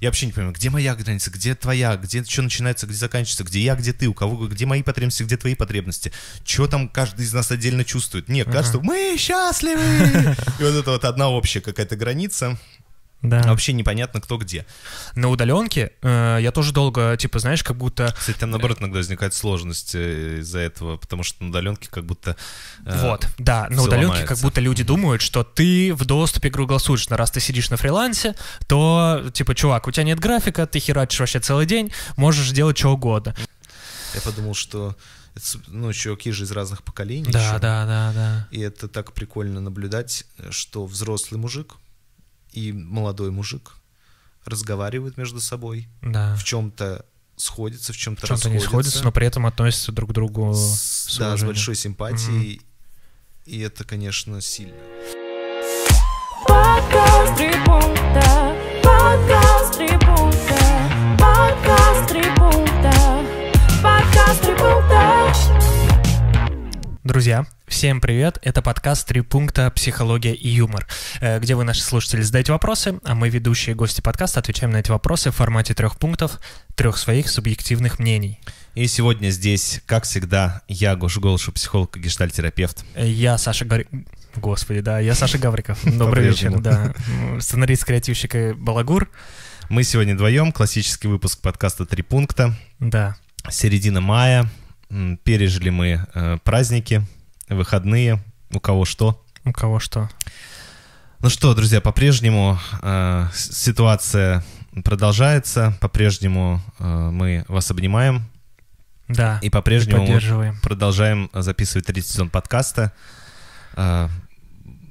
Я вообще не понимаю, где моя граница, где твоя, где что начинается, где заканчивается, где я, где ты, у кого, где мои потребности, где твои потребности. что там каждый из нас отдельно чувствует? Нет, кажется, мы счастливы! И вот это вот одна общая какая-то граница. Да. Вообще непонятно, кто где. На удаленке э, я тоже долго, типа, знаешь, как будто... Кстати, там, наоборот, э, иногда возникает сложность э, из-за этого, потому что на удаленке как будто... Э, вот, да, на удаленке ломается. как будто люди думают, что ты в доступе круглосуточно. Раз ты сидишь на фрилансе, то, типа, чувак, у тебя нет графика, ты херачишь вообще целый день, можешь делать что угодно. Я подумал, что ну, чуваки же из разных поколений. Да, еще. да, да, да. И это так прикольно наблюдать, э, что взрослый мужик, и молодой мужик разговаривают между собой, да. в чем-то сходятся, в чем-то чем, в не сходятся, но при этом относятся друг к другу с, да, с большой симпатией, mm-hmm. и это, конечно, сильно. Друзья, Всем привет, это подкаст «Три пункта. Психология и юмор», э, где вы, наши слушатели, задаете вопросы, а мы, ведущие гости подкаста, отвечаем на эти вопросы в формате трех пунктов, трех своих субъективных мнений. И сегодня здесь, как всегда, я, Гоша Голышев, психолог и гештальтерапевт. Э, я, Саша Гор... Господи, да, я Саша Гавриков. Добрый вечер, да. Сценарист, креативщик и балагур. Мы сегодня вдвоем, классический выпуск подкаста «Три пункта». Да. Середина мая, пережили мы э, праздники, выходные, у кого что. У кого что. Ну что, друзья, по-прежнему э, ситуация продолжается, по-прежнему э, мы вас обнимаем. Да. И по-прежнему мы продолжаем э, записывать третий сезон подкаста. Э,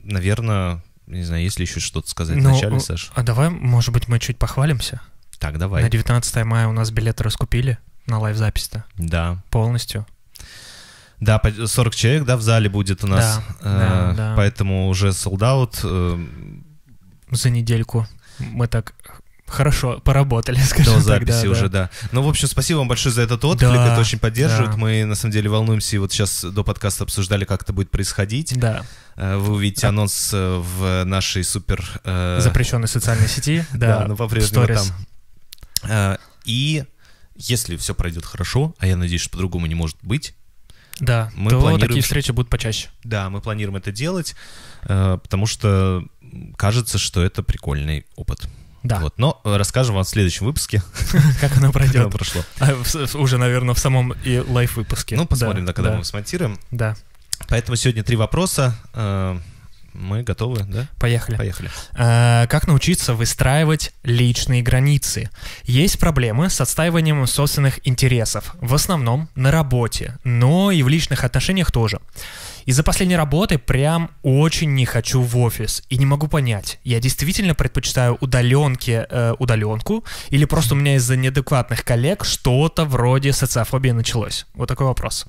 наверное, не знаю, есть ли еще что-то сказать ну, начале Саш А давай, может быть, мы чуть похвалимся? Так, давай. На 19 мая у нас билеты раскупили на лайв-запись-то. Да. Полностью. Да, 40 человек, да, в зале будет у нас. Да, э, да, да. Поэтому уже солдат. Э... За недельку мы так хорошо поработали, скажем так, До записи так, да, уже, да. да. Ну, в общем, спасибо вам большое за этот отклик, да, это очень поддерживает. Да. Мы, на самом деле, волнуемся, и вот сейчас до подкаста обсуждали, как это будет происходить. Да. Э, вы увидите да. анонс э, в нашей супер... Э... Запрещенной социальной сети, да. Да, но по-прежнему там. Э, и если все пройдет хорошо, а я надеюсь, что по-другому не может быть, да, мы то планируем... такие встречи будут почаще. Да, мы планируем это делать, э, потому что кажется, что это прикольный опыт. Да. Вот, но расскажем вам в следующем выпуске. Как оно пройдет. Как оно прошло. А, уже, наверное, в самом и лайф-выпуске. Ну, посмотрим, да, когда да. мы смонтируем. Да. Поэтому сегодня три вопроса. Э, мы готовы, да? Поехали. Поехали. А, как научиться выстраивать личные границы? Есть проблемы с отстаиванием собственных интересов, в основном на работе, но и в личных отношениях тоже. Из-за последней работы прям очень не хочу в офис и не могу понять. Я действительно предпочитаю удаленки, э, удаленку или просто у меня из-за неадекватных коллег что-то вроде социофобии началось? Вот такой вопрос.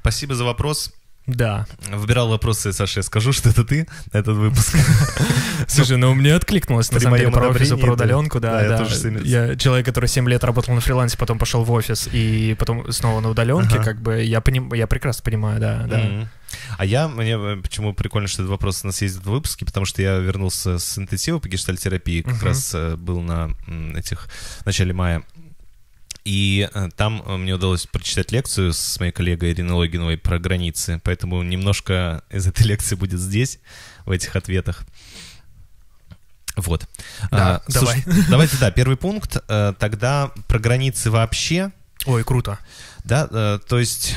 Спасибо за вопрос. Да. Выбирал вопросы, Саша, я скажу, что это ты, на этот выпуск. Слушай, ну мне откликнулось, на самом деле, про офису, про удаленку, да. Я Я человек, который 7 лет работал на фрилансе, потом пошел в офис и потом снова на удаленке, как бы я прекрасно понимаю, да, да. А я, мне э, почему прикольно, что этот вопрос у нас есть в выпуске, потому что я вернулся с интенсива по гештальтерапии, как uh-huh. раз э, был на этих, в начале мая и э, там э, мне удалось прочитать лекцию с моей коллегой Ириной Логиновой про границы, поэтому немножко из этой лекции будет здесь, в этих ответах. Вот. Да, а, давай. Слушай, давайте, да, первый пункт. Э, тогда про границы вообще. Ой, круто. Да, то есть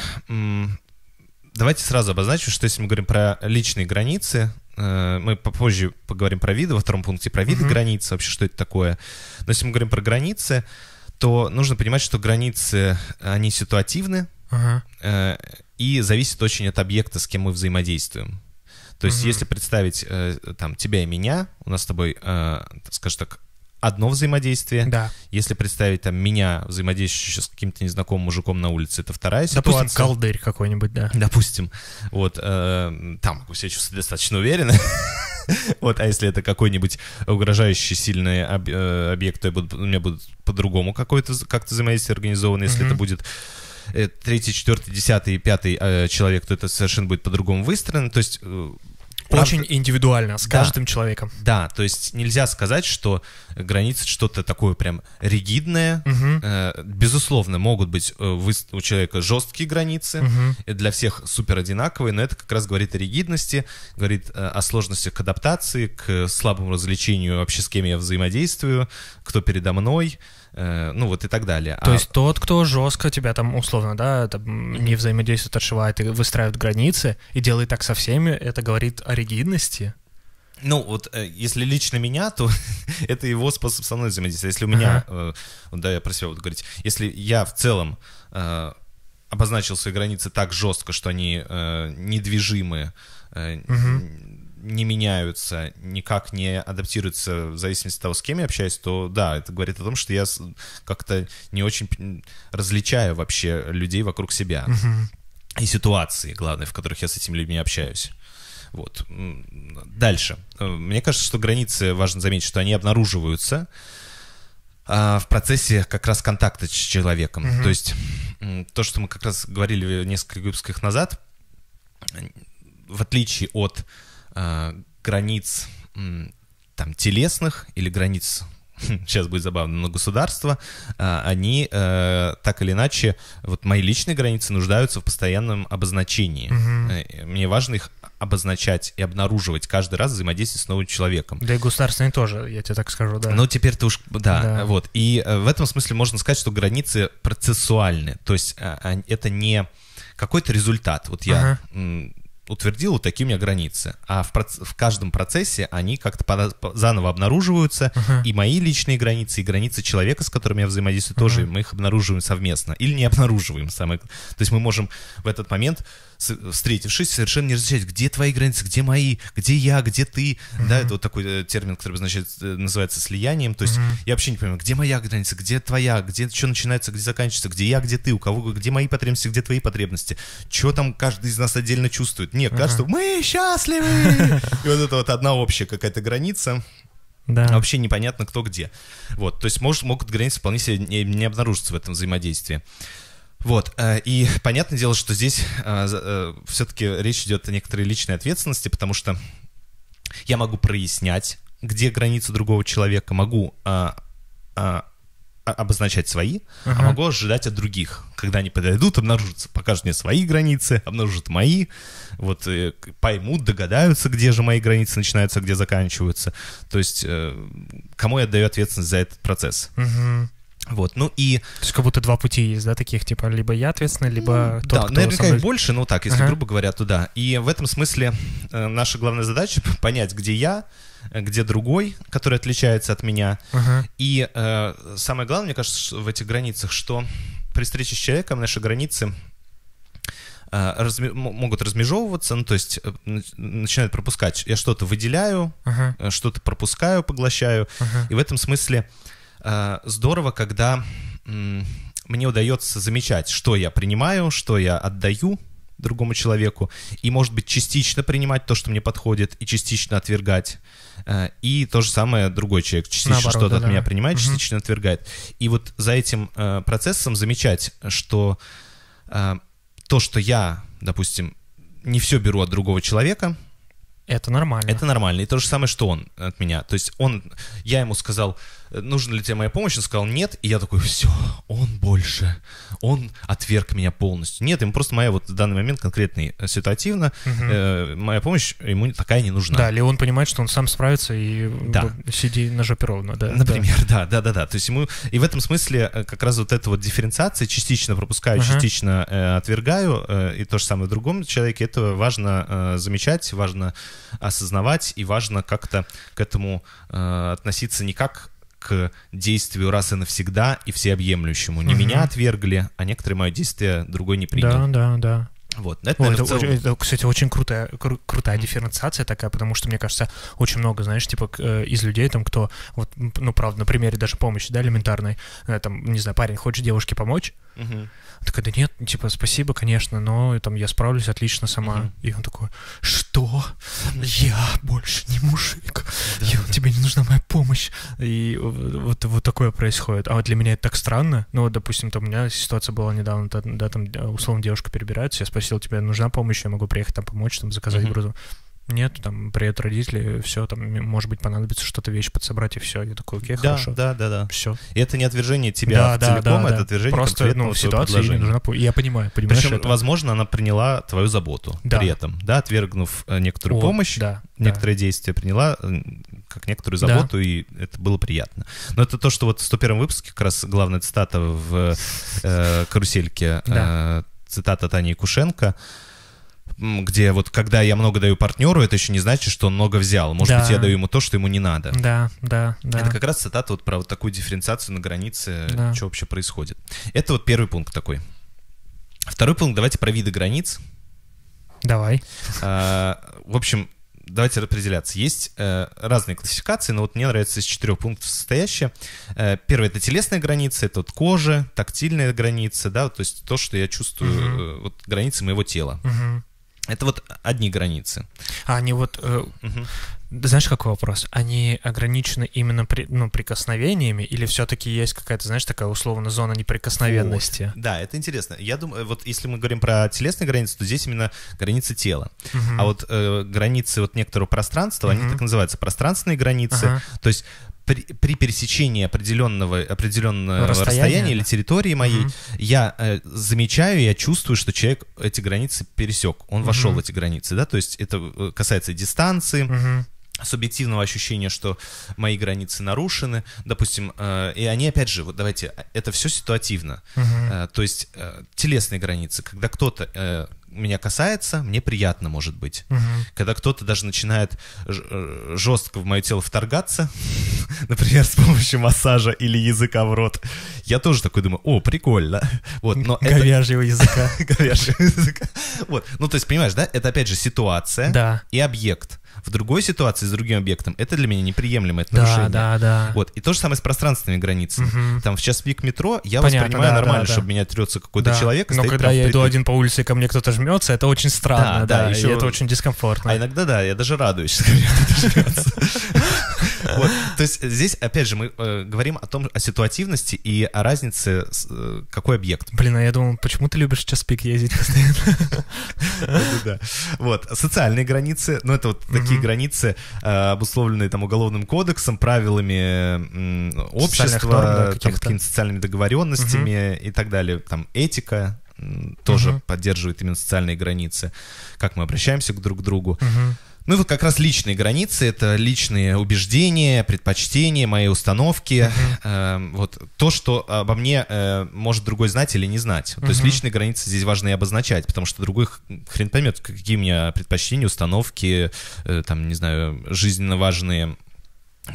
давайте сразу обозначим, что если мы говорим про личные границы, мы попозже поговорим про виды, во втором пункте про виды угу. границ, вообще что это такое. Но если мы говорим про границы, то нужно понимать, что границы, э, они ситуативны ага. э, и зависят очень от объекта, с кем мы взаимодействуем. То есть, ага. если представить э, там тебя и меня, у нас с тобой, э, скажем так, одно взаимодействие. Да. Если представить там меня, взаимодействующего с каким-то незнакомым мужиком на улице, это вторая ситуация. Допустим, колдырь какой-нибудь, да. Допустим. Вот, э, там, я себя чувствую достаточно уверенно. Вот, а если это какой-нибудь угрожающий сильный э, объект, то я буду, у меня будет по-другому какое-то как-то взаимодействие организовано, если mm-hmm. это будет э, третий, четвертый, десятый, пятый э, человек, то это совершенно будет по-другому выстроено. То есть э, очень индивидуально, с да, каждым человеком. Да, то есть нельзя сказать, что границы что-то такое прям ригидное. Угу. Безусловно, могут быть э, у человека жесткие границы, угу. для всех супер одинаковые, но это как раз говорит о ригидности, говорит э, о сложностях к адаптации, к слабому развлечению вообще с кем я взаимодействую, кто передо мной. Э, ну вот и так далее. То а... есть тот, кто жестко тебя там условно, да, там, не взаимодействует, отшивает и выстраивает границы и делает так со всеми, это говорит о ригидности. Ну, вот э, если лично меня, то это его способ со мной взаимодействовать. Если у меня, ага. э, да, я про себя буду говорить, если я в целом э, обозначил свои границы так жестко, что они э, недвижимы, э, угу не меняются, никак не адаптируются в зависимости от того, с кем я общаюсь, то да, это говорит о том, что я как-то не очень различаю вообще людей вокруг себя. И ситуации, главное, в которых я с этими людьми общаюсь. Вот. Дальше. Э, мне кажется, что границы, важно заметить, что они обнаруживаются а, в процессе как раз контакта с человеком. Угу. То есть то, что мы как раз говорили несколько выпусков назад, в отличие от Э, границ там телесных или границ сейчас будет забавно, но государства, э, они э, так или иначе, вот мои личные границы нуждаются в постоянном обозначении. Угу. Мне важно их обозначать и обнаруживать каждый раз взаимодействие с новым человеком. Да и государственные тоже, я тебе так скажу, да. Ну, теперь ты уж, да, да, вот. И в этом смысле можно сказать, что границы процессуальны, то есть а, а, это не какой-то результат. Вот я... Ага утвердил, такие у меня границы. А в, проц... в каждом процессе они как-то под... заново обнаруживаются, uh-huh. и мои личные границы, и границы человека, с которым я взаимодействую, uh-huh. тоже мы их обнаруживаем совместно. Или не обнаруживаем самое... То есть мы можем в этот момент встретившись, совершенно не различать, где твои границы, где мои, где я, где ты. Mm-hmm. Да, это вот такой э, термин, который значит, э, называется слиянием. То есть mm-hmm. я вообще не понимаю, где моя граница, где твоя, где что начинается, где заканчивается, где я, где ты, у кого, где мои потребности, где твои потребности. Что там каждый из нас отдельно чувствует? Нет, mm-hmm. кажется, мы счастливы! И вот это вот одна общая какая-то граница. Да. Вообще непонятно, кто где. Вот, то есть может, могут границы вполне себе не, не обнаружиться в этом взаимодействии. Вот, э, и понятное дело, что здесь э, э, все-таки речь идет о некоторой личной ответственности, потому что я могу прояснять, где границы другого человека, могу а, а, обозначать свои, uh а могу ожидать от других. Когда они подойдут, обнаружатся, покажут мне свои границы, обнаружат мои, вот поймут, догадаются, где же мои границы начинаются, а где заканчиваются. То есть кому я даю ответственность за этот процесс? uh вот, ну и... То есть как будто два пути есть, да, таких, типа, либо я ответственный, либо ну, тот, Да, кто наверняка мной... больше, ну так, если ага. грубо говоря, туда. И в этом смысле э, наша главная задача — понять, где я, э, где другой, который отличается от меня. Ага. И э, самое главное, мне кажется, в этих границах, что при встрече с человеком наши границы э, разми... могут размежевываться, ну, то есть э, начинают пропускать. Я что-то выделяю, ага. что-то пропускаю, поглощаю. Ага. И в этом смысле Э, здорово, когда мне удается замечать, что я принимаю, что я отдаю другому человеку, и, может быть, частично принимать то, что мне подходит, и частично отвергать. Э, и то же самое другой человек частично что-то да, от да. меня принимает, угу. частично отвергает. И вот за этим э, процессом замечать, что то, что я, допустим, не все беру от другого человека, это нормально. Это нормально. И то же самое, что он от меня. То есть он, я ему сказал, нужна ли тебе моя помощь? Он сказал, нет. И я такой, все, он больше. Он отверг меня полностью. Нет, ему просто моя вот в данный момент конкретный э, ситуативно, угу. э, моя помощь ему такая не нужна. Да, ли он понимает, что он сам справится и да. Ну, сиди на жопе ровно. Да, Например, да. да, да, да, да. То есть ему... И в этом смысле э, как раз вот эта вот дифференциация, частично пропускаю, угу. частично э, отвергаю, э, и то же самое в другом человеке, это важно э, замечать, важно осознавать и важно как-то к этому э, относиться не как к действию раз и навсегда и всеобъемлющему. Не угу. меня отвергли, а некоторые мое действие другой не принял. Да, да, да. Вот, это, наверное, это, целом... это, кстати, очень крутая, кру- крутая дифференциация такая, потому что, мне кажется, очень много, знаешь, типа э, из людей, там, кто, вот, ну, правда, на примере даже помощи, да, элементарной, э, там, не знаю, парень хочет девушке помочь, mm-hmm. такая, да нет, типа, спасибо, конечно, но, там, я справлюсь отлично сама. Mm-hmm. И он такой, что? Я больше не мужик, я, тебе не нужна моя помощь. И вот, вот такое происходит. А вот для меня это так странно, ну, вот, допустим, там, у меня ситуация была недавно, да, там, э, условно, девушка перебирается, я спасибо спросил тебя, нужна помощь, я могу приехать там помочь, там заказать грузу. Нет, там приедут родители, все, там, может быть, понадобится что-то вещь подсобрать, и все. Я такой, окей, да, хорошо. Да, да, да. Все. И это не отвержение тебя да, да целиком, да, да, это отвержение Просто, ну, в ситуации ей нужна помощь. Я понимаю, понимаешь Причем, это? возможно, она приняла твою заботу да. при этом, да, отвергнув э, некоторую О, помощь, да, некоторые да. действия приняла, э, как некоторую заботу, да. и это было приятно. Но это то, что вот в 101 выпуске как раз главная цитата в э, «Карусельке» да. э, цитата Тани Кушенко, где вот когда я много даю партнеру, это еще не значит, что он много взял. Может да. быть, я даю ему то, что ему не надо. Да, да, да. Это как раз цитата вот про вот такую дифференциацию на границе, да. что вообще происходит. Это вот первый пункт такой. Второй пункт, давайте про виды границ. Давай. А, в общем, давайте определяться. Есть э, разные классификации, но вот мне нравится из четырех пунктов состоящая. Э, первое — это телесные границы, это вот кожа, тактильные границы, да, то есть то, что я чувствую, угу. вот границы моего тела. Угу. Это вот одни границы. А они вот... Э, угу. Знаешь, какой вопрос? Они ограничены именно при, ну, прикосновениями или все-таки есть какая-то, знаешь, такая условно зона неприкосновенности? Вот. Да, это интересно. Я думаю, э, вот если мы говорим про телесные границы, то здесь именно границы тела. Угу. А вот э, границы вот некоторого пространства, угу. они так называются, пространственные границы. Ага. То есть при, при пересечении определенного, определенного расстояния, расстояния или территории моей, угу. я э, замечаю, я чувствую, что человек эти границы пересек, он угу. вошел в эти границы, да, то есть это э, касается дистанции. Угу субъективного ощущения, что мои границы нарушены, допустим, э, и они опять же, вот давайте, э, это все ситуативно, угу. э, то есть э, телесные границы, когда кто-то э, меня касается, мне приятно, может быть. Угу. Когда кто-то даже начинает э, жестко в мое тело вторгаться, например, с помощью массажа или языка в рот, я тоже такой думаю, о, прикольно. Вот, но Говяжьего это... языка. Говяжьего языка. Вот. Ну, то есть, понимаешь, да, это опять же ситуация да. и объект. В другой ситуации с другим объектом это для меня неприемлемо, это да, нарушение. Да, да. Вот. И то же самое с пространственными границами. Угу. Там час пик метро, я Понятно, воспринимаю да, нормально, да, чтобы да. меня трется какой-то да. человек. Но когда я иду один по улице, и ко мне кто-то жмется, это очень странно, да, да, да еще... и это очень дискомфортно. А иногда, да, я даже радуюсь, что ко мне кто-то жмется. Вот. То есть здесь, опять же, мы э, говорим о том, о ситуативности и о разнице, с, э, какой объект. Блин, а я думал, почему ты любишь сейчас пик ездить постоянно? Вот. Социальные границы, ну это вот такие границы, э, обусловленные там уголовным кодексом, правилами общества, какими-то социальными договоренностями и так далее. Там этика, тоже поддерживает именно социальные границы, как мы обращаемся друг к другу. Ну и вот как раз личные границы — это личные убеждения, предпочтения, мои установки, mm-hmm. э, вот то, что обо мне э, может другой знать или не знать. Mm-hmm. То есть личные границы здесь важно и обозначать, потому что другой хрен поймет, какие у меня предпочтения, установки, э, там, не знаю, жизненно важные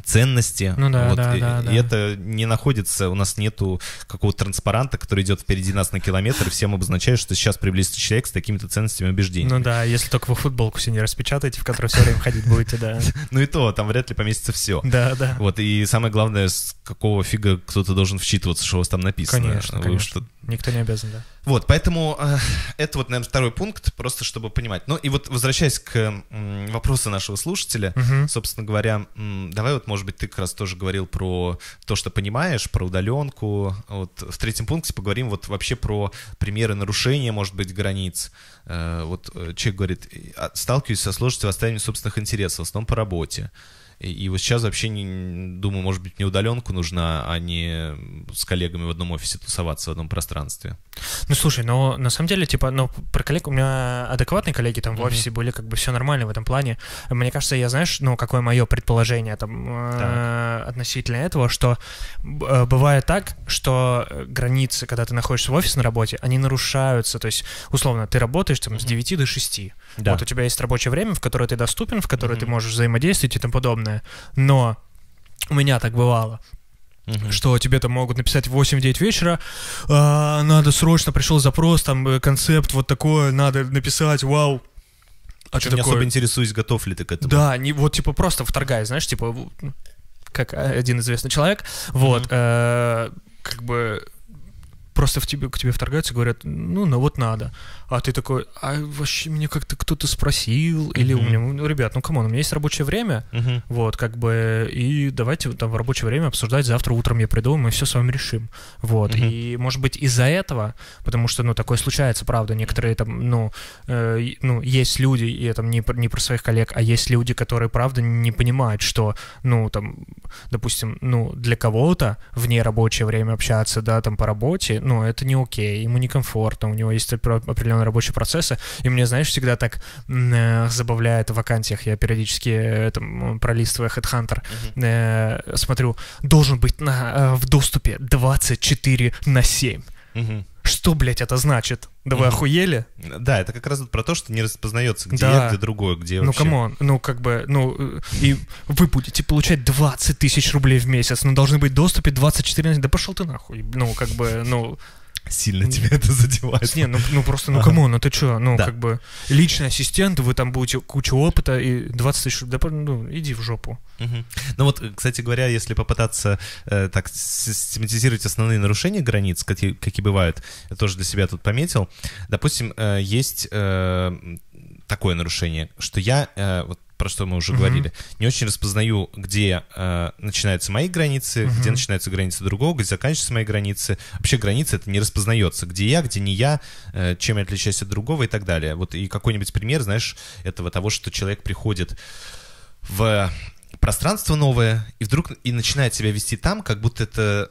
ценности. Ну да, вот, да, и, да, и да. это не находится, у нас нету какого-то транспаранта, который идет впереди нас на километр, и всем обозначает, что сейчас приблизится человек с такими-то ценностями и убеждениями. Ну да, если только вы футболку себе не распечатаете, в которой все время ходить будете, да. Ну и то, там вряд ли поместится все. Да, да. Вот, и самое главное, с какого фига кто-то должен вчитываться, что у вас там написано. Конечно, конечно. Никто не обязан, да. Вот, поэтому э, это вот, наверное, второй пункт, просто чтобы понимать. Ну и вот возвращаясь к э, вопросу нашего слушателя, угу. собственно говоря, э, давай вот, может быть, ты как раз тоже говорил про то, что понимаешь, про удаленку. Вот в третьем пункте поговорим вот вообще про примеры нарушения, может быть, границ. Э, вот э, человек говорит, а, сталкиваюсь со сложностью в отстаивании собственных интересов, в основном по работе. И, и вот сейчас вообще не, думаю, может быть, мне удаленку нужна, а не с коллегами в одном офисе тусоваться в одном пространстве. Ну слушай, но на самом деле, типа, ну, про коллег у меня адекватные коллеги там mm-hmm. в офисе были, как бы все нормально в этом плане. Мне кажется, я знаешь, ну, какое мое предположение там э, относительно этого, что э, бывает так, что э, границы, когда ты находишься в офисе на работе, они нарушаются. То есть, условно, ты работаешь там mm-hmm. с 9 до 6. Да. Вот у тебя есть рабочее время, в которое ты доступен, в которое mm-hmm. ты можешь взаимодействовать и тому подобное огромное, но у меня так бывало. Угу. Что тебе там могут написать в 8-9 вечера, а, надо срочно, пришел запрос, там э, концепт вот такой, надо написать, вау, а, а что такое? особо интересуюсь, готов ли ты к этому. Да, не, вот типа просто вторгай, знаешь, типа как э, один известный человек, вот, mm-hmm. э, как бы просто в тебе, к тебе вторгаются и говорят, ну, ну вот надо. А ты такой, а вообще меня как-то кто-то спросил, или mm-hmm. у меня, ну, ребят, ну, камон, у меня есть рабочее время, mm-hmm. вот, как бы, и давайте там в рабочее время обсуждать, завтра утром я приду, и мы все с вами решим, вот. Mm-hmm. И, может быть, из-за этого, потому что, ну, такое случается, правда, некоторые там, ну, э, ну есть люди, и это не, не про своих коллег, а есть люди, которые, правда, не понимают, что, ну, там, допустим, ну, для кого-то вне рабочее время общаться, да, там, по работе, ну, это не окей, ему некомфортно, у него есть определенные рабочие процессы, и мне, знаешь, всегда так э, забавляет в вакансиях, я периодически э, там, пролистываю Headhunter, mm смотрю, должен быть на, в доступе 24 на 7. Mm-hmm. Что, блядь, это значит? Да вы охуели? Да, это как раз про то, что не распознается, где да. я, где другое, где ну, вообще. Ну, камон, ну, как бы, ну, э, и вы будете получать 20 тысяч рублей в месяц, но ну, должны быть в доступе 24 Да пошел ты нахуй, ну, как бы, ну... Сильно тебя это задевает. Не, ну, ну просто, ну кому, ну ты что, ну да. как бы личный ассистент, вы там будете кучу опыта и 20 тысяч, да, ну иди в жопу. Ну вот, кстати говоря, если попытаться э, так систематизировать основные нарушения границ, какие, какие бывают, я тоже для себя тут пометил. Допустим, э, есть э, такое нарушение, что я, э, вот про что мы уже угу. говорили, не очень распознаю, где э, начинаются мои границы, угу. где начинаются границы другого, где заканчиваются мои границы. Вообще границы это не распознается, где я, где не я, э, чем я отличаюсь от другого и так далее. Вот и какой-нибудь пример, знаешь, этого того, что человек приходит в пространство новое, и вдруг и начинает себя вести там, как будто это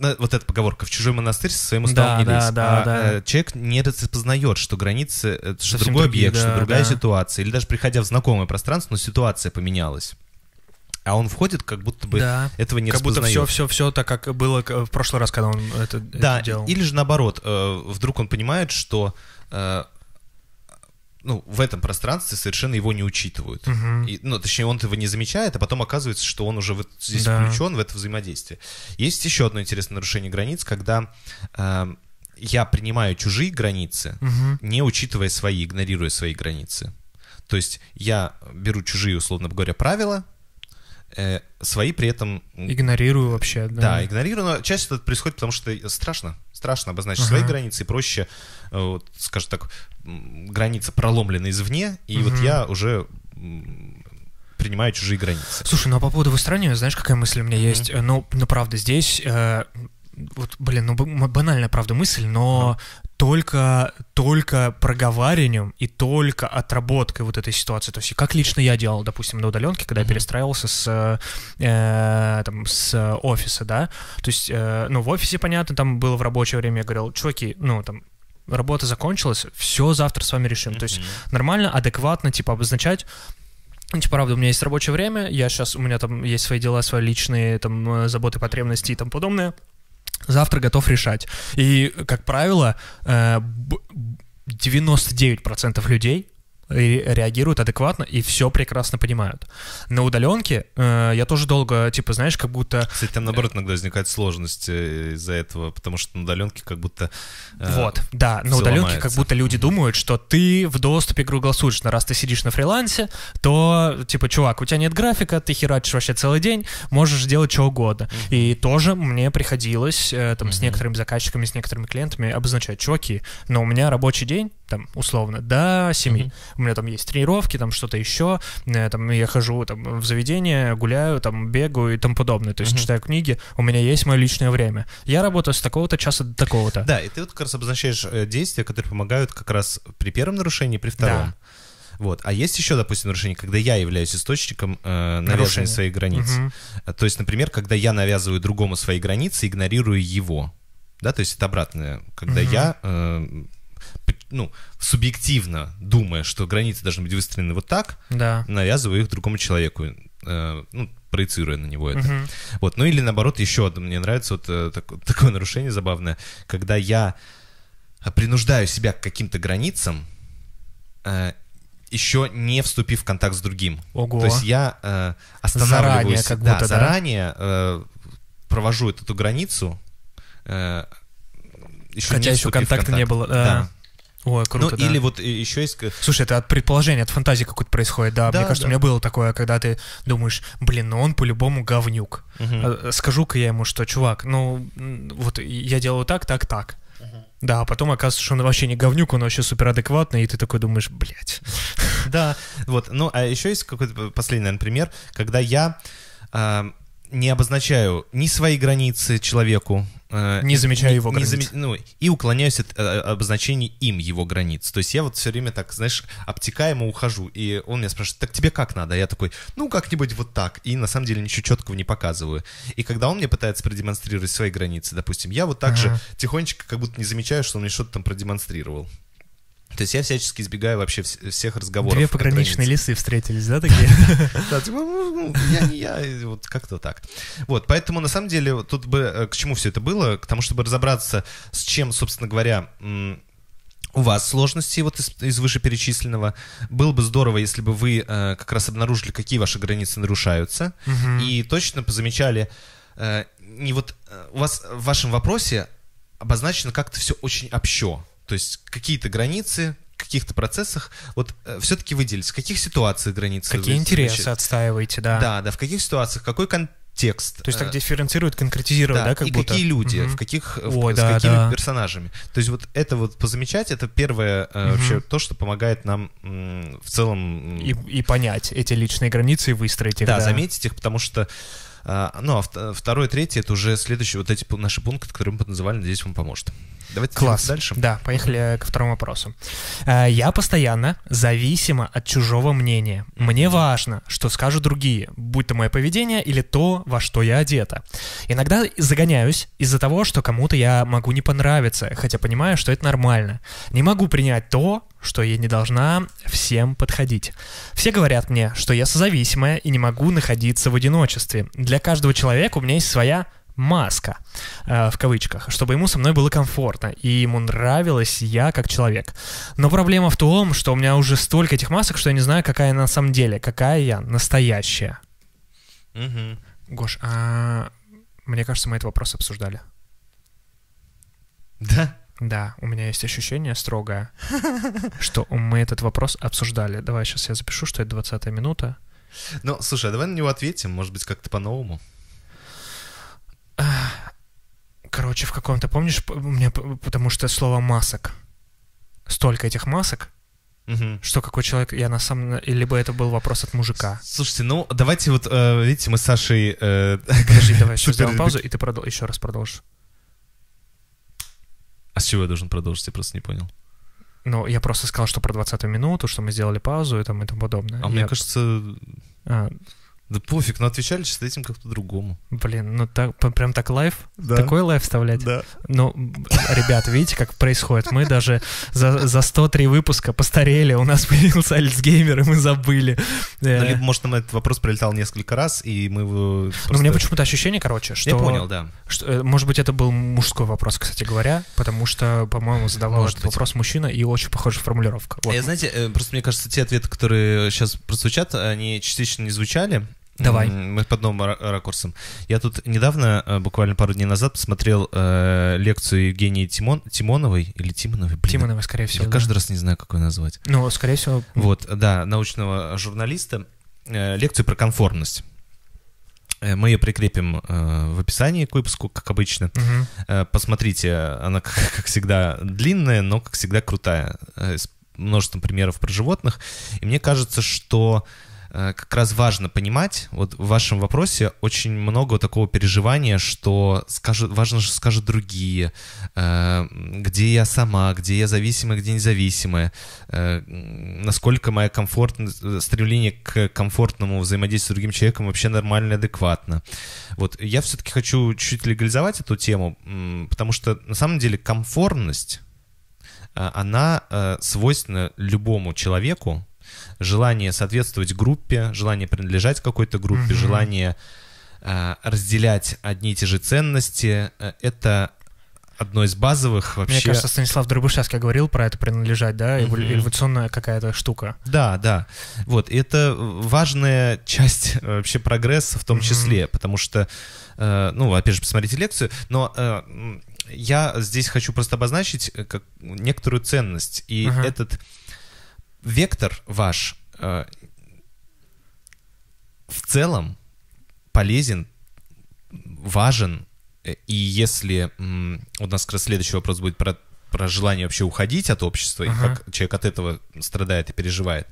э, вот эта поговорка, в чужой монастырь со своим уставом да, не лезь. Да, да, а, да. Э, человек не распознает, что границы, э, это что другой другие, объект, да, что другая да. ситуация. Или даже приходя в знакомое пространство, но ситуация поменялась. А он входит, как будто бы да. этого не Как распознает. будто все, все, все так, как было в прошлый раз, когда он это, да, это делал. Или же наоборот, вдруг он понимает, что ну, в этом пространстве совершенно его не учитывают. Угу. И, ну, точнее, он этого не замечает, а потом оказывается, что он уже вот здесь да. включен в это взаимодействие. Есть еще одно интересное нарушение границ, когда э, я принимаю чужие границы, угу. не учитывая свои, игнорируя свои границы. То есть я беру чужие, условно говоря, правила, э, свои при этом... Игнорирую вообще, да? Да, игнорирую, но часть это происходит, потому что страшно. Страшно обозначить ага. свои границы, и проще, э, вот, скажем так, границы проломлена извне, и угу. вот я уже принимаю чужие границы. Слушай, ну а по поводу выстраивания, знаешь, какая мысль у меня mm есть? Э, ну, ну правда, здесь, э, вот, блин, ну банальная, правда, мысль, но mm только, только проговариванием и только отработкой вот этой ситуации. То есть, как лично я делал, допустим, на удаленке, когда mm-hmm. я перестраивался с, э, там, с офиса, да? То есть, э, ну, в офисе, понятно, там было в рабочее время, я говорил, чуваки, ну, там, работа закончилась, все, завтра с вами решим. То есть нормально, адекватно, типа, обозначать ну, типа, правда, у меня есть рабочее время, я сейчас, у меня там есть свои дела, свои личные, там, э, заботы, потребности и тому подобное. Завтра готов решать. И, как правило, 99% э, людей реагируют адекватно и все прекрасно понимают. На удаленке э, я тоже долго, типа, знаешь, как будто... Кстати, там, наоборот, иногда возникает сложность э, из-за этого, потому что на удаленке как будто... Э, вот, да, на удаленке ломается. как будто люди думают, что ты в доступе круглосуточно. Раз ты сидишь на фрилансе, то, типа, чувак, у тебя нет графика, ты херачишь вообще целый день, можешь делать что угодно. Mm -hmm. И тоже мне приходилось э, там mm -hmm. с некоторыми заказчиками, с некоторыми клиентами обозначать, чуваки, но у меня рабочий день, там, условно, до 7. Mm -hmm у меня там есть тренировки, там что-то еще, э, там я хожу там в заведение, гуляю, там бегаю и тому подобное, то есть mm читаю книги, у меня есть мое личное время. Я работаю с такого-то часа до такого-то. Да, и ты вот как раз обозначаешь э, действия, которые помогают как раз при первом нарушении, при втором. Да. Вот. А есть еще, допустим, нарушение, когда я являюсь источником э, нарушения своих границ. Угу. Э, то есть, например, когда я навязываю другому свои границы, игнорирую его. Да, то есть это обратное, когда угу. я э, ну, субъективно думая, что границы должны быть выстроены вот так, да. навязываю их другому человеку, э, ну, проецируя на него это. Угу. Вот, ну или наоборот, еще одно, мне нравится вот э, так, такое нарушение забавное, когда я э, принуждаю себя к каким-то границам, э, еще не вступив в контакт с другим. Ого. То есть я э, останавливаюсь, заранее, как будто, да, да? заранее э, провожу эту, границу, э, еще Хотя не еще контакта контакт. не было. Э. Да. да. Ой, круто, ну, да. или вот еще есть... Слушай, это от предположения, от фантазии какой-то происходит, да. да мне кажется, да. у меня было такое, когда ты думаешь, блин, ну он по-любому говнюк. Угу. Скажу-ка я ему, что, чувак, ну вот я делаю так, так, так. Угу. Да, а потом оказывается, что он вообще не говнюк, он вообще суперадекватный, и ты такой думаешь, блядь. Да, вот. Ну, а еще есть какой-то последний, наверное, пример, когда я а, не обозначаю ни свои границы человеку, Э, не замечаю его не, границ. Не зам... ну, и уклоняюсь от э, обозначения им его границ. То есть я вот все время так, знаешь, обтекаемо ухожу. И он меня спрашивает, так тебе как надо? А я такой, ну как-нибудь вот так. И на самом деле ничего четкого не показываю. И когда он мне пытается продемонстрировать свои границы, допустим, я вот так ага. же тихонечко как будто не замечаю, что он мне что-то там продемонстрировал. То есть я всячески избегаю вообще всех разговоров. Две пограничные лесы встретились, да, такие? Да, типа, ну, ну, Я не я, вот как-то так. Вот, поэтому на самом деле тут бы э, к чему все это было? К тому, чтобы разобраться, с чем, собственно говоря, у вас сложности вот из, из вышеперечисленного. Было бы здорово, если бы вы э, как раз обнаружили, какие ваши границы нарушаются, угу. и точно позамечали, э, не вот э, у вас в вашем вопросе обозначено как-то все очень общо. То есть какие-то границы, каких-то процессах, вот э, все-таки выделить, в каких ситуациях границы. Какие вы, интересы значит, отстаиваете, да. Да, да, в каких ситуациях, какой контекст. То есть так э, дифференцирует, конкретизирует, да, да как и будто. какие люди, угу. в каких, Ой, в, да, с какими да. персонажами. То есть вот это вот позамечать, это первое угу. вообще то, что помогает нам м, в целом... И, и понять эти личные границы и выстроить их. Да, да. заметить их, потому что а, ну, а второй, третий — это уже следующий, вот эти наши пункты, которые мы подназывали, надеюсь, вам поможет. Давайте Класс. дальше. Да, поехали э, ко второму вопросу. Э, я постоянно зависима от чужого мнения. Мне важно, что скажут другие, будь то мое поведение или то, во что я одета. Иногда загоняюсь из-за того, что кому-то я могу не понравиться, хотя понимаю, что это нормально. Не могу принять то, что я не должна всем подходить. Все говорят мне, что я созависимая и не могу находиться в одиночестве. Для каждого человека у меня есть своя маска, э, в кавычках, чтобы ему со мной было комфортно, и ему нравилась я как человек. Но проблема в том, что у меня уже столько этих масок, что я не знаю, какая я на самом деле, какая я настоящая. Угу. Гош, а мне кажется, мы этот вопрос обсуждали. Да? Да, у меня есть ощущение строгое, что мы этот вопрос обсуждали. Давай сейчас я запишу, что это 20 минута. Ну, слушай, а давай на него ответим, может быть, как-то по-новому. Короче, в каком-то, помнишь, у меня потому что слово масок. Столько этих масок, Угу. Что какой человек? Я на самом либо это был вопрос от мужика. Слушайте, ну давайте вот э, видите, мы с Сашей. Э... Подожди, давай сейчас сделаем паузу, и ты продол... еще раз продолжишь. А с чего я должен продолжить? Я просто не понял. Ну, я просто сказал, что про 20 минуту, что мы сделали паузу и там и тому подобное. А я... мне кажется. А, да пофиг, но отвечали с этим как-то другому. Блин, ну так, прям так лайф, Да. Такой лайф вставлять? Да. Ну, ребят, видите, как происходит? Мы даже за, за 103 выпуска постарели, у нас появился Альцгеймер, и мы забыли. Ну, э. либо, может, нам этот вопрос пролетал несколько раз, и мы его просто... Ну, у меня почему-то ощущение, короче, что... Я понял, да. Что, э, может быть, это был мужской вопрос, кстати говоря, потому что, по-моему, задавал может этот быть. вопрос мужчина, и очень похожая формулировка. Вот. Я, э, знаете, просто мне кажется, те ответы, которые сейчас прозвучат, они частично не звучали, Давай. Мы под новым ракурсом. Я тут недавно, э, буквально пару дней назад, посмотрел э, лекцию Евгении Тимон, Тимоновой или Тимоновой. Блин, Тимоновой, скорее всего. Я да. каждый раз не знаю, как назвать. Ну, скорее всего. Вот, да, научного журналиста. Э, лекцию про конформность. Э, мы ее прикрепим э, в описании к выпуску, как обычно. Угу. Э, посмотрите, она, как, как всегда, длинная, но, как всегда, крутая. Э, с множеством примеров про животных. И мне кажется, что Э, как раз важно понимать, вот в вашем вопросе очень много такого переживания, что скажут, важно, что скажут другие, э, где я сама, где я зависимая, где независимая, э, насколько мое комфортность, стремление к комфортному взаимодействию с другим человеком вообще нормально и адекватно. Вот я все-таки хочу чуть-чуть легализовать эту тему, потому что на самом деле комфортность, она свойственна любому человеку, желание соответствовать группе, желание принадлежать какой-то группе, угу. желание а, разделять одни и те же ценности, э, это одно из базовых вообще. Мне кажется, Станислав Дробышевский говорил про это принадлежать, да, угу. эволюционная какая-то штука. Да, да. Вот, и это важная часть э, вообще прогресса в том угу. числе, потому что, э, ну, опять же, посмотрите лекцию, но э, я здесь хочу просто обозначить э, как некоторую ценность, и угу. этот вектор ваш э, в целом полезен, важен. Э, и если у нас как раз следующий вопрос будет про, про желание вообще уходить от общества, uh-huh. и как человек от этого страдает и переживает.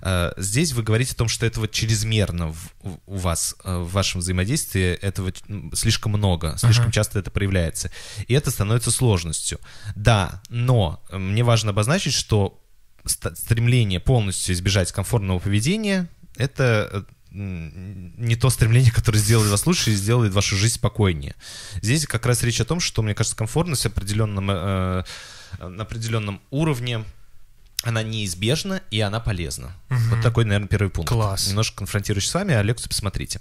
Э, здесь вы говорите о том, что этого чрезмерно в, у вас, э, в вашем взаимодействии, этого слишком много, слишком uh-huh. часто это проявляется. И это становится сложностью. Да, но э, мне важно обозначить, что стремление полностью избежать комфортного поведения — это э, не то стремление, которое сделает вас лучше и сделает вашу жизнь спокойнее. Здесь как раз речь о том, что, мне кажется, комфортность определенном, э, э, на определенном уровне она неизбежна и она полезна. Угу. Вот такой, наверное, первый пункт. Класс. Немножко конфронтируюсь с вами, а лекцию посмотрите.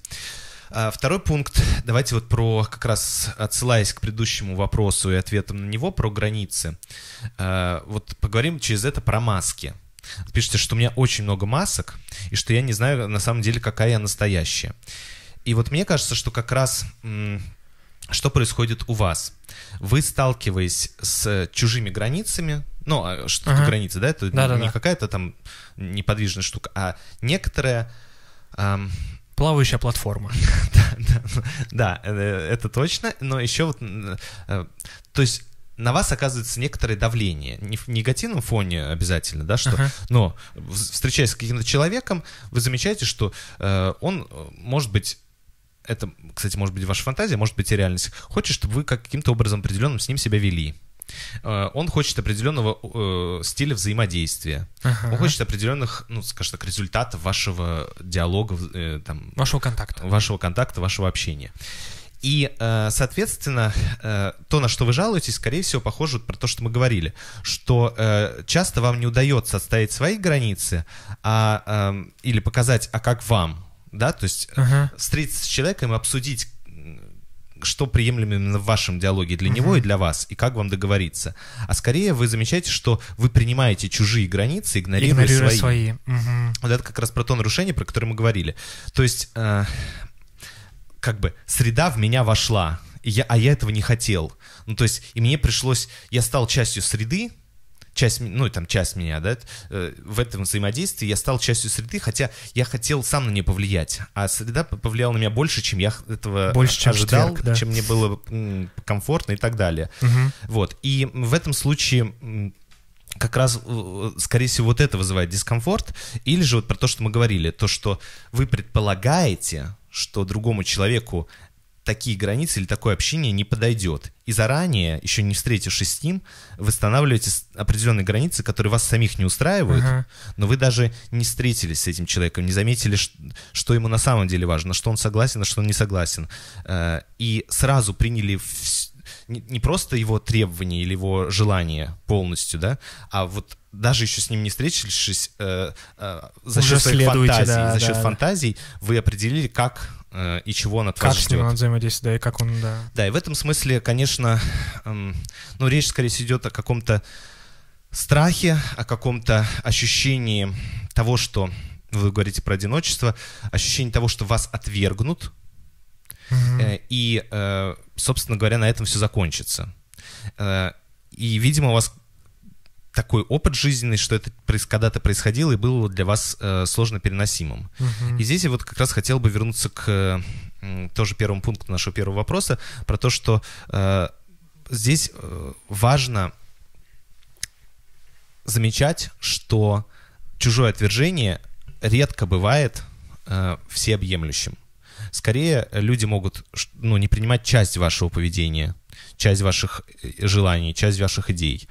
А, второй пункт, давайте вот про, как раз отсылаясь к предыдущему вопросу и ответам на него, про границы. А, вот поговорим через это про маски. Пишите, что у меня очень много масок, и что я не знаю на самом деле, какая я настоящая. И вот мне кажется, что как раз что происходит у вас? Вы сталкиваясь с чужими границами, ну, а, что ага. такое границы, да? Это Да-да-да. не какая-то там неподвижная штука, а некоторая эм, Плавающая платформа. Да, ну, э, это точно, но еще вот, э, то есть на вас оказывается некоторое давление. Не в негативном фоне обязательно, да, что. Но встречаясь с каким-то человеком, вы замечаете, что э, он может быть. Это, кстати, может быть ваша фантазия, может быть и реальность. Хочешь, чтобы вы каким-то образом определенным с ним себя вели. Э, он хочет определенного э, стиля взаимодействия. Ага. Он хочет определенных, ну, скажем так, результатов вашего диалога, э, там, вашего контакта, вашего контакта, вашего общения. И, э, соответственно, э, то, на что вы жалуетесь, скорее всего, похоже про то, что мы говорили, что э, часто вам не удается отстоять свои границы, а, эм, или показать, а как вам, да, то есть ага. встретиться с человеком и обсудить что приемлемо именно в вашем диалоге для него и для вас, и как вам договориться. А скорее вы замечаете, что вы принимаете чужие границы, игнорируя, игнорируя свои. свои. Угу. Вот это как раз про то нарушение, про которое мы говорили. То есть, э, как бы, среда в меня вошла, я, а я этого не хотел. Ну, то есть, и мне пришлось, я стал частью среды, часть, ну, там, часть меня, да, э, в этом взаимодействии я стал частью среды, хотя я хотел сам на нее повлиять, а среда повлияла на меня больше, чем я этого больше, чем ожидал, четверг, да. чем мне было комфортно и так далее. Угу. Вот, и в этом случае как раз, э, скорее всего, вот это вызывает дискомфорт, или же вот про то, что мы говорили, то, что вы предполагаете, что другому человеку такие границы или такое общение не подойдет. И заранее, еще не встретившись с ним, вы определенные границы, которые вас самих не устраивают, uh-huh. но вы даже не встретились с этим человеком, не заметили, что ему на самом деле важно, что он согласен, на что он не согласен. Э, и сразу приняли не просто его требования или его желания полностью, да, а вот даже еще с ним не встретившись, э, э, за Уже счет своих фантазий, да, за счет да. фантазий вы определили, как Э, и чего он от как вас ждет. Как с ним он взаимодействует, да, и как он, да. Да, и в этом смысле, конечно, эм, ну, речь скорее идет о каком-то страхе, о каком-то ощущении того, что вы говорите про одиночество, ощущение того, что вас отвергнут, э, и, э, собственно говоря, на этом все закончится. и, видимо, у вас такой опыт жизненный, что это когда-то происходило и было для вас э, сложно переносимым. Угу. И здесь я вот как раз хотел бы вернуться к э, тоже первому пункту нашего первого вопроса про то, что э, здесь э, важно замечать, что чужое отвержение редко бывает э, всеобъемлющим. Скорее, люди могут ну, не принимать часть вашего поведения, часть ваших э, желаний, часть ваших идей.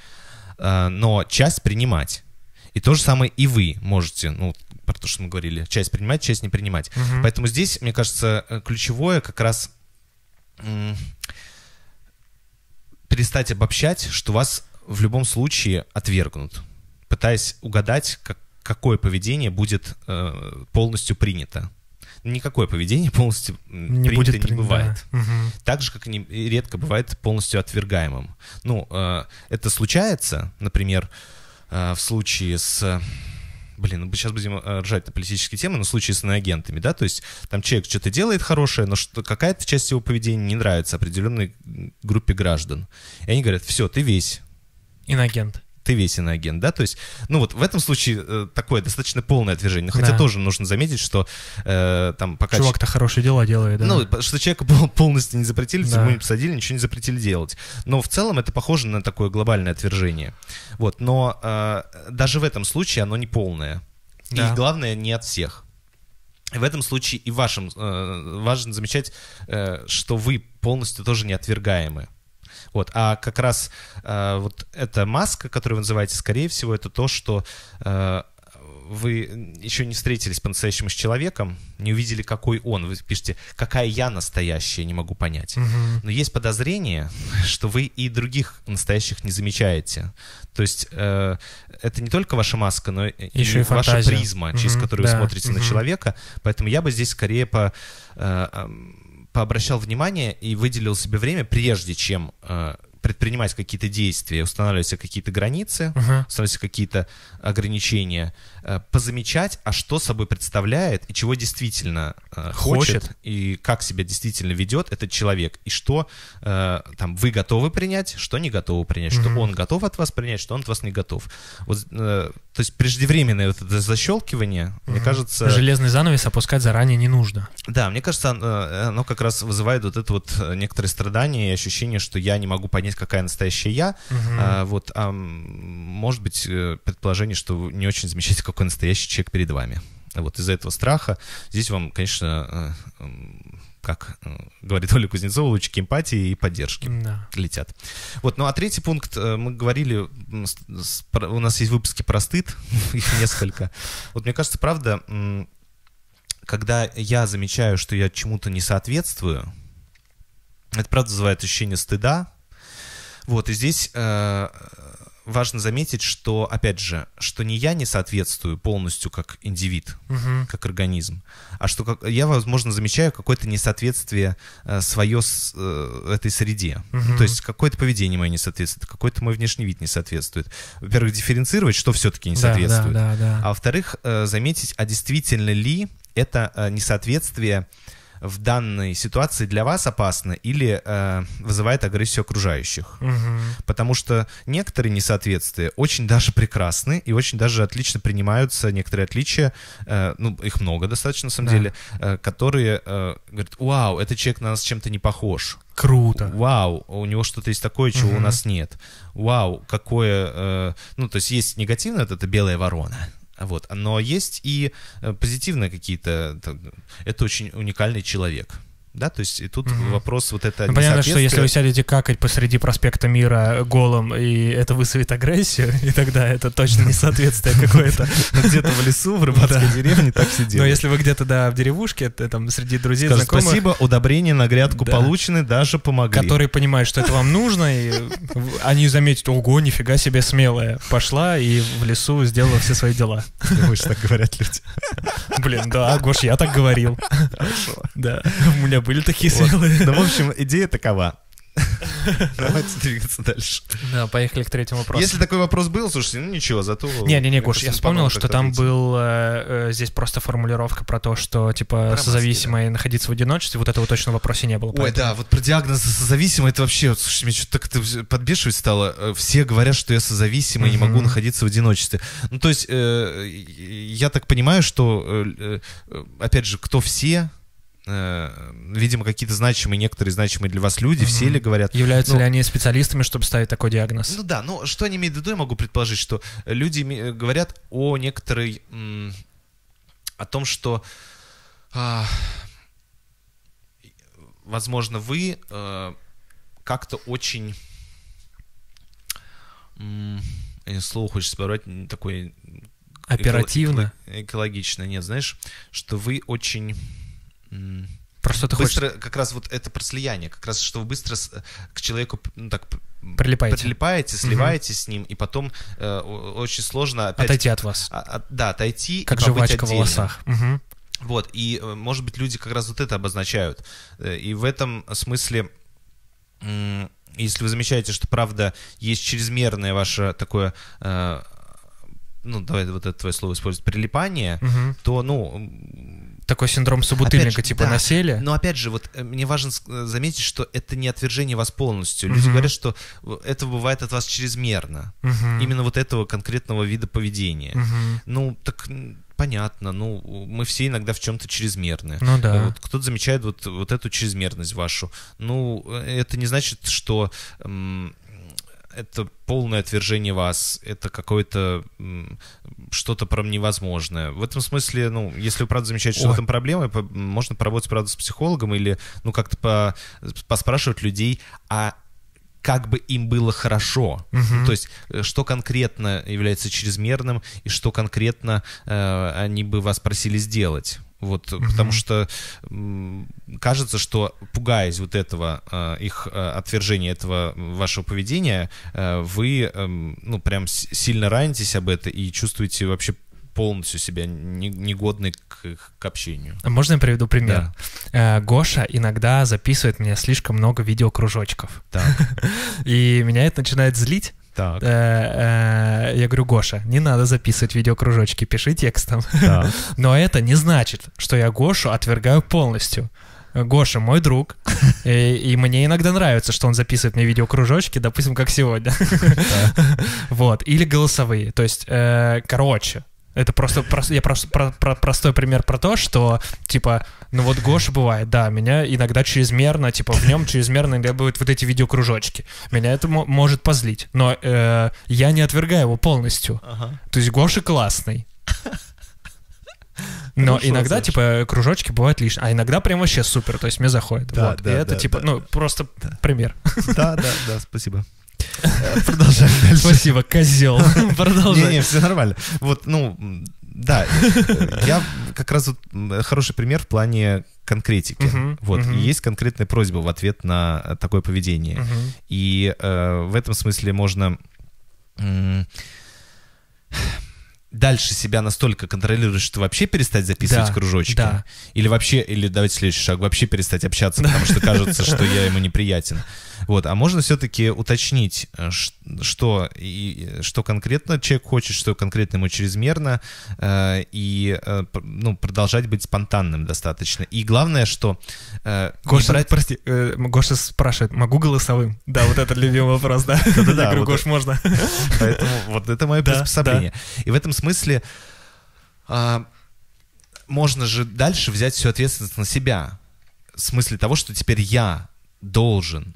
Э, но часть принимать. И то же самое и вы можете, ну, про то, что мы говорили, часть принимать, часть не принимать. Угу. Поэтому здесь, мне кажется, э, ключевое как раз перестать обобщать, что вас в любом случае отвергнут, пытаясь угадать, как, какое поведение будет э, полностью принято никакое поведение полностью не принято будет, не бывает. Угу. Так же, как не, редко бывает полностью отвергаемым. Ну, э, это случается, например, э, в случае с... Блин, ну сейчас будем э, ржать на политические темы, но в случае с иноагентами, да, то есть там человек что-то делает хорошее, но что, какая-то часть его поведения не нравится определенной группе граждан. И они говорят, все, ты весь. Инагент ты весь иноагент, да, то есть, ну вот в этом случае э, такое достаточно полное отвержение, хотя тоже нужно заметить, что э, там пока... Чувак-то хорошие дела делает, да? Ну, что человека полностью не запретили, да. не посадили, ничего не запретили делать, но в целом это похоже на такое глобальное отвержение, вот, но э, даже в этом случае оно не полное, да. и главное не от всех. В этом случае и вашим э, важно замечать, э, что вы полностью тоже не отвергаемы. Вот. А как раз э, вот эта маска, которую вы называете, скорее всего, это то, что э, вы еще не встретились по-настоящему с человеком, не увидели, какой он. Вы пишете, какая я настоящая, не могу понять. Угу. Но есть подозрение, что вы и других настоящих не замечаете. То есть э, это не только ваша маска, но еще и, и ваша фантазия. призма, угу, через которую да. вы смотрите угу. на человека. Поэтому я бы здесь скорее по... Э, пообращал внимание и выделил себе время, прежде чем э, предпринимать какие-то действия, устанавливать какие-то границы, uh-huh. устанавливать какие-то ограничения, э, позамечать, а что собой представляет и чего действительно э, хочет, хочет и как себя действительно ведет этот человек, и что э, там вы готовы принять, что не готовы принять, угу. что он готов от вас принять, что он от вас не готов. Вот, то есть преждевременное вот это защелкивание, угу. мне кажется... Железный занавес опускать заранее не нужно. Да, мне кажется, оно как раз вызывает вот это вот некоторые страдания и ощущение, что я не могу понять, какая настоящая я. Угу. Вот, а, может быть, предположение понимание, что вы не очень замечаете, какой настоящий человек перед вами. Вот из-за этого страха здесь вам, конечно, э, эм, как э, говорит Оля Кузнецова, лучики эмпатии и поддержки да. летят. Вот, ну а третий пункт, э, мы говорили, у нас есть выпуски про стыд, их несколько. Вот мне кажется, правда, когда я замечаю, что я чему-то не соответствую, это правда вызывает ощущение стыда. Вот, и здесь важно заметить, что, опять же, что не я не соответствую полностью как индивид, угу. как организм, а что как, я, возможно, замечаю какое-то несоответствие э, свое с, э, этой среде. Угу. То есть какое-то поведение мое не соответствует, какой-то мой внешний вид не соответствует. Во-первых, дифференцировать, что все-таки не соответствует. Да, да, да, да. А во-вторых, э, заметить, а действительно ли это э, несоответствие в данной ситуации для вас опасно или э, вызывает агрессию окружающих. Угу. Потому что некоторые несоответствия очень даже прекрасны и очень даже отлично принимаются некоторые отличия, э, ну, их много достаточно, на самом да. деле, э, которые э, говорят, вау, этот человек на нас чем-то не похож. Круто. Вау, у него что-то есть такое, чего угу. у нас нет. Вау, какое... Э, ну, то есть есть негативное, это белая ворона. Вот. Но есть и э, позитивные какие-то... Это очень уникальный человек. Да, то есть и тут mm-hmm. вопрос вот это ну, Понятно, что если вы сядете какать посреди проспекта Мира голым, и это вызовет агрессию, и тогда это точно несоответствие какое-то. Ну, где-то в лесу, в рыбацкой деревне так все Но если вы где-то, да, в деревушке, там, среди друзей, знакомых... Спасибо, удобрения на грядку получены, даже помогли. Которые понимают, что это вам нужно, и они заметят, ого, нифига себе смелая. Пошла и в лесу сделала все свои дела. Думаешь, так говорят люди? Блин, да, Гош, я так говорил. Хорошо. Да, у меня были такие вот. стрелы. Ну, в общем, идея такова. Давайте двигаться дальше. Да, поехали к третьему вопросу. Если такой вопрос был, слушайте, ну ничего, зато... Не-не-не, Гош, я вспомнил, что там был... Э, э, здесь просто формулировка про то, что, типа, созависимое да. находиться в одиночестве, вот этого точно в вопросе не было. Ой, да, вот про диагноз созависимый, это вообще, слушай, мне что-то так подбешивать стало. Э, все говорят, что я созависимый, не могу находиться в одиночестве. Ну, то есть, я так понимаю, что, опять же, кто все, Э, видимо, какие-то значимые, некоторые значимые для вас люди, mm-hmm. все ли говорят. Являются ну, ли они специалистами, чтобы ставить такой диагноз? Ну да, но ну, что они имеют в виду, я могу предположить, что люди э, говорят о некоторой... о том, что... А, возможно, вы а, как-то очень... Слово хочется собрать такое... Оперативно? Эко, эко, экологично, нет, знаешь, что вы очень Просто ты быстро, хочешь... как раз вот это про слияние, как раз что вы быстро э, к человеку ну, так прилипаете, прилипаете сливаете угу. с ним, и потом э, очень сложно опять... отойти от вас. А, от, да, отойти. Как жвачка в волосах. Угу. Вот и э, может быть люди как раз вот это обозначают, э, и в этом смысле если вы замечаете, что правда есть чрезмерное ваше такое, э, ну давай вот это твое слово использовать, прилипание, угу. то ну такой синдром собутыльника, же, типа да. насилия. Но опять же, вот э, мне важно э, заметить, что это не отвержение вас полностью. Люди угу. говорят, что это бывает от вас чрезмерно. Угу. Именно вот этого конкретного вида поведения. Угу. Ну, так понятно, ну, мы все иногда в чем-то чрезмерны. Ну да. Вот кто-то замечает вот, вот эту чрезмерность вашу. Ну, э, это не значит, что... Эм, это полное отвержение вас, это какое-то что-то прям невозможное. В этом смысле, ну, если вы правда замечаете, что Ой. в этом проблема, можно поработать, правда, с психологом или, ну, как-то по, поспрашивать людей, а как бы им было хорошо. Угу. То есть, э, что конкретно является чрезмерным и что конкретно э, они бы вас просили сделать. Вот, угу. Потому что кажется, что пугаясь вот этого, э, их э, отвержения этого вашего поведения, вы эм, ну прям сильно ранитесь об этом и чувствуете вообще полностью себя негодный к, к общению. А можно я приведу пример? Да. Гоша иногда записывает мне слишком много видеокружочков. Так. И меня это начинает злить, так. Э -э я говорю, Гоша, не надо записывать видеокружочки, пиши текстом. Так. Но это не значит, что я Гошу отвергаю полностью. Гоша мой друг, и, и мне иногда нравится, что он записывает мне видеокружочки, допустим, как сегодня. Да. Вот, или голосовые. То есть, э, короче, это просто, я просто про, про, простой пример про то, что, типа, ну вот Гош бывает, да, меня иногда чрезмерно, типа, в нем чрезмерно иногда будут вот эти видеокружочки. Меня это может позлить, но э, я не отвергаю его полностью. Ага. То есть Гоша классный. Но Хорошо, иногда, знаешь. типа, кружочки бывают лишние, а иногда прям вообще супер, то есть мне заходит. Да, вот. да, и это, да, типа, да, ну, да, просто да. пример. Да, да, да, спасибо. Э, Продолжаем дальше. Спасибо, козел. Продолжай. Не, не, все нормально. Вот, ну, да, э, я как раз вот хороший пример в плане конкретики. Uh-huh, вот uh-huh. есть конкретная просьба в ответ на э, такое поведение, uh-huh. и э, в этом смысле можно дальше себя настолько контролируешь, что вообще перестать записывать да, кружочки, да. или вообще, или давайте следующий шаг, вообще перестать общаться, потому что кажется, что я ему неприятен. Вот, а можно все-таки уточнить, э, что, и, что конкретно человек хочет, что конкретно ему чрезмерно, э, и э, ну, продолжать быть спонтанным достаточно. И главное, что... Э, Гоша, брать... прости, э, Гоша спрашивает, могу голосовым? Да, вот это любимый вопрос, да? Да, да, да. Гош, можно. Поэтому вот это мое приспособление. И в этом смысле а, можно же дальше взять всю ответственность на себя. В смысле того, что теперь я должен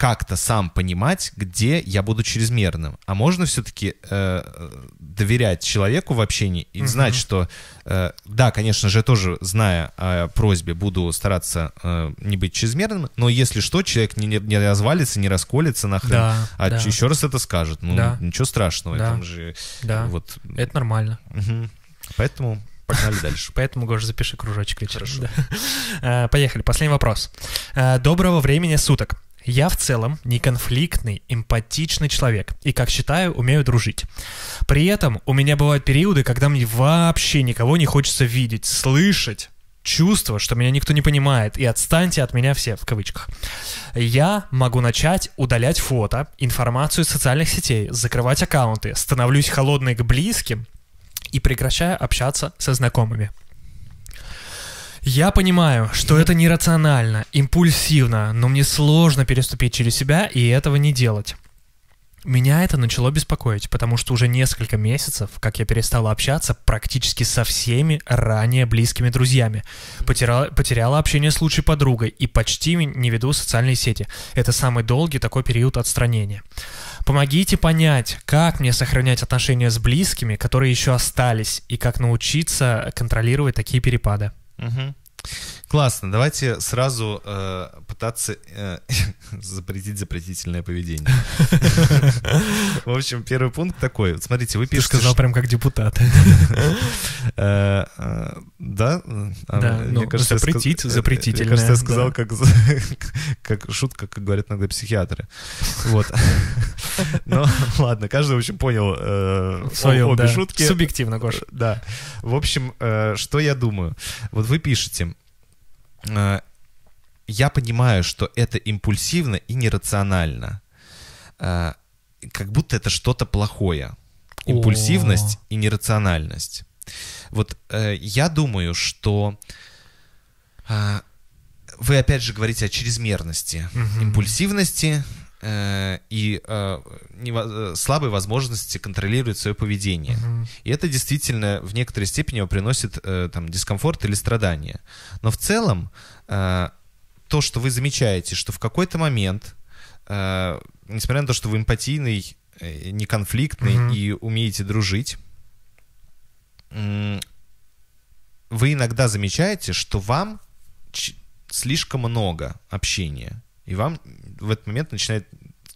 как-то сам понимать, где я буду чрезмерным. А можно все-таки э, э, доверять человеку в общении и угу. знать, что э, да, конечно же, тоже зная о просьбе, буду стараться э, не быть чрезмерным, но если что, человек не, не развалится, не расколется нахрен, да, а да. еще раз это скажет. Ну, да. ничего страшного, да. там же да. вот. Это нормально. Угу. Поэтому Погнали дальше. Поэтому, Гоша, запиши кружочек вечером. Хорошо. Да. Э, поехали. Последний вопрос. Э, доброго времени суток. Я в целом не конфликтный, эмпатичный человек и, как считаю, умею дружить. При этом у меня бывают периоды, когда мне вообще никого не хочется видеть, слышать, чувство, что меня никто не понимает, и отстаньте от меня все, в кавычках. Я могу начать удалять фото, информацию из социальных сетей, закрывать аккаунты, становлюсь холодной к близким и прекращаю общаться со знакомыми. Я понимаю, что это нерационально, импульсивно, но мне сложно переступить через себя и этого не делать. Меня это начало беспокоить, потому что уже несколько месяцев, как я перестала общаться практически со всеми ранее близкими друзьями, потеряла, потеряла общение с лучшей подругой и почти не веду социальные сети. Это самый долгий такой период отстранения. Помогите понять, как мне сохранять отношения с близкими, которые еще остались, и как научиться контролировать такие перепады. Mm-hmm. Классно, давайте сразу э, пытаться э, запретить запретительное поведение. В общем, первый пункт такой. Смотрите, вы пишете... Ты сказал прям как депутат. Э, э, да? А, да, ну, запретить, э, запретительное. Мне кажется, я сказал как шутка, как говорят иногда психиатры. Вот. Ну, ладно, каждый, в общем, понял обе шутки. Субъективно, Гоша. Да. В общем, что я думаю? Вот вы пишете, Э, я понимаю, что это импульсивно и нерационально. Э, как будто это что-то плохое. Импульсивность О. и нерациональность. Вот э, я думаю, что вы опять же говорите о чрезмерности, угу. импульсивности Э, и э, э слабой возможности контролировать свое поведение. Угу. И это действительно в некоторой степени приносит э, там, дискомфорт или страдания. Но в целом э, то, что вы замечаете, что в какой-то момент, э, несмотря на то, что вы эмпатийный, э, неконфликтный угу. и умеете дружить, э, вы иногда замечаете, что вам слишком много общения и вам в этот момент начинает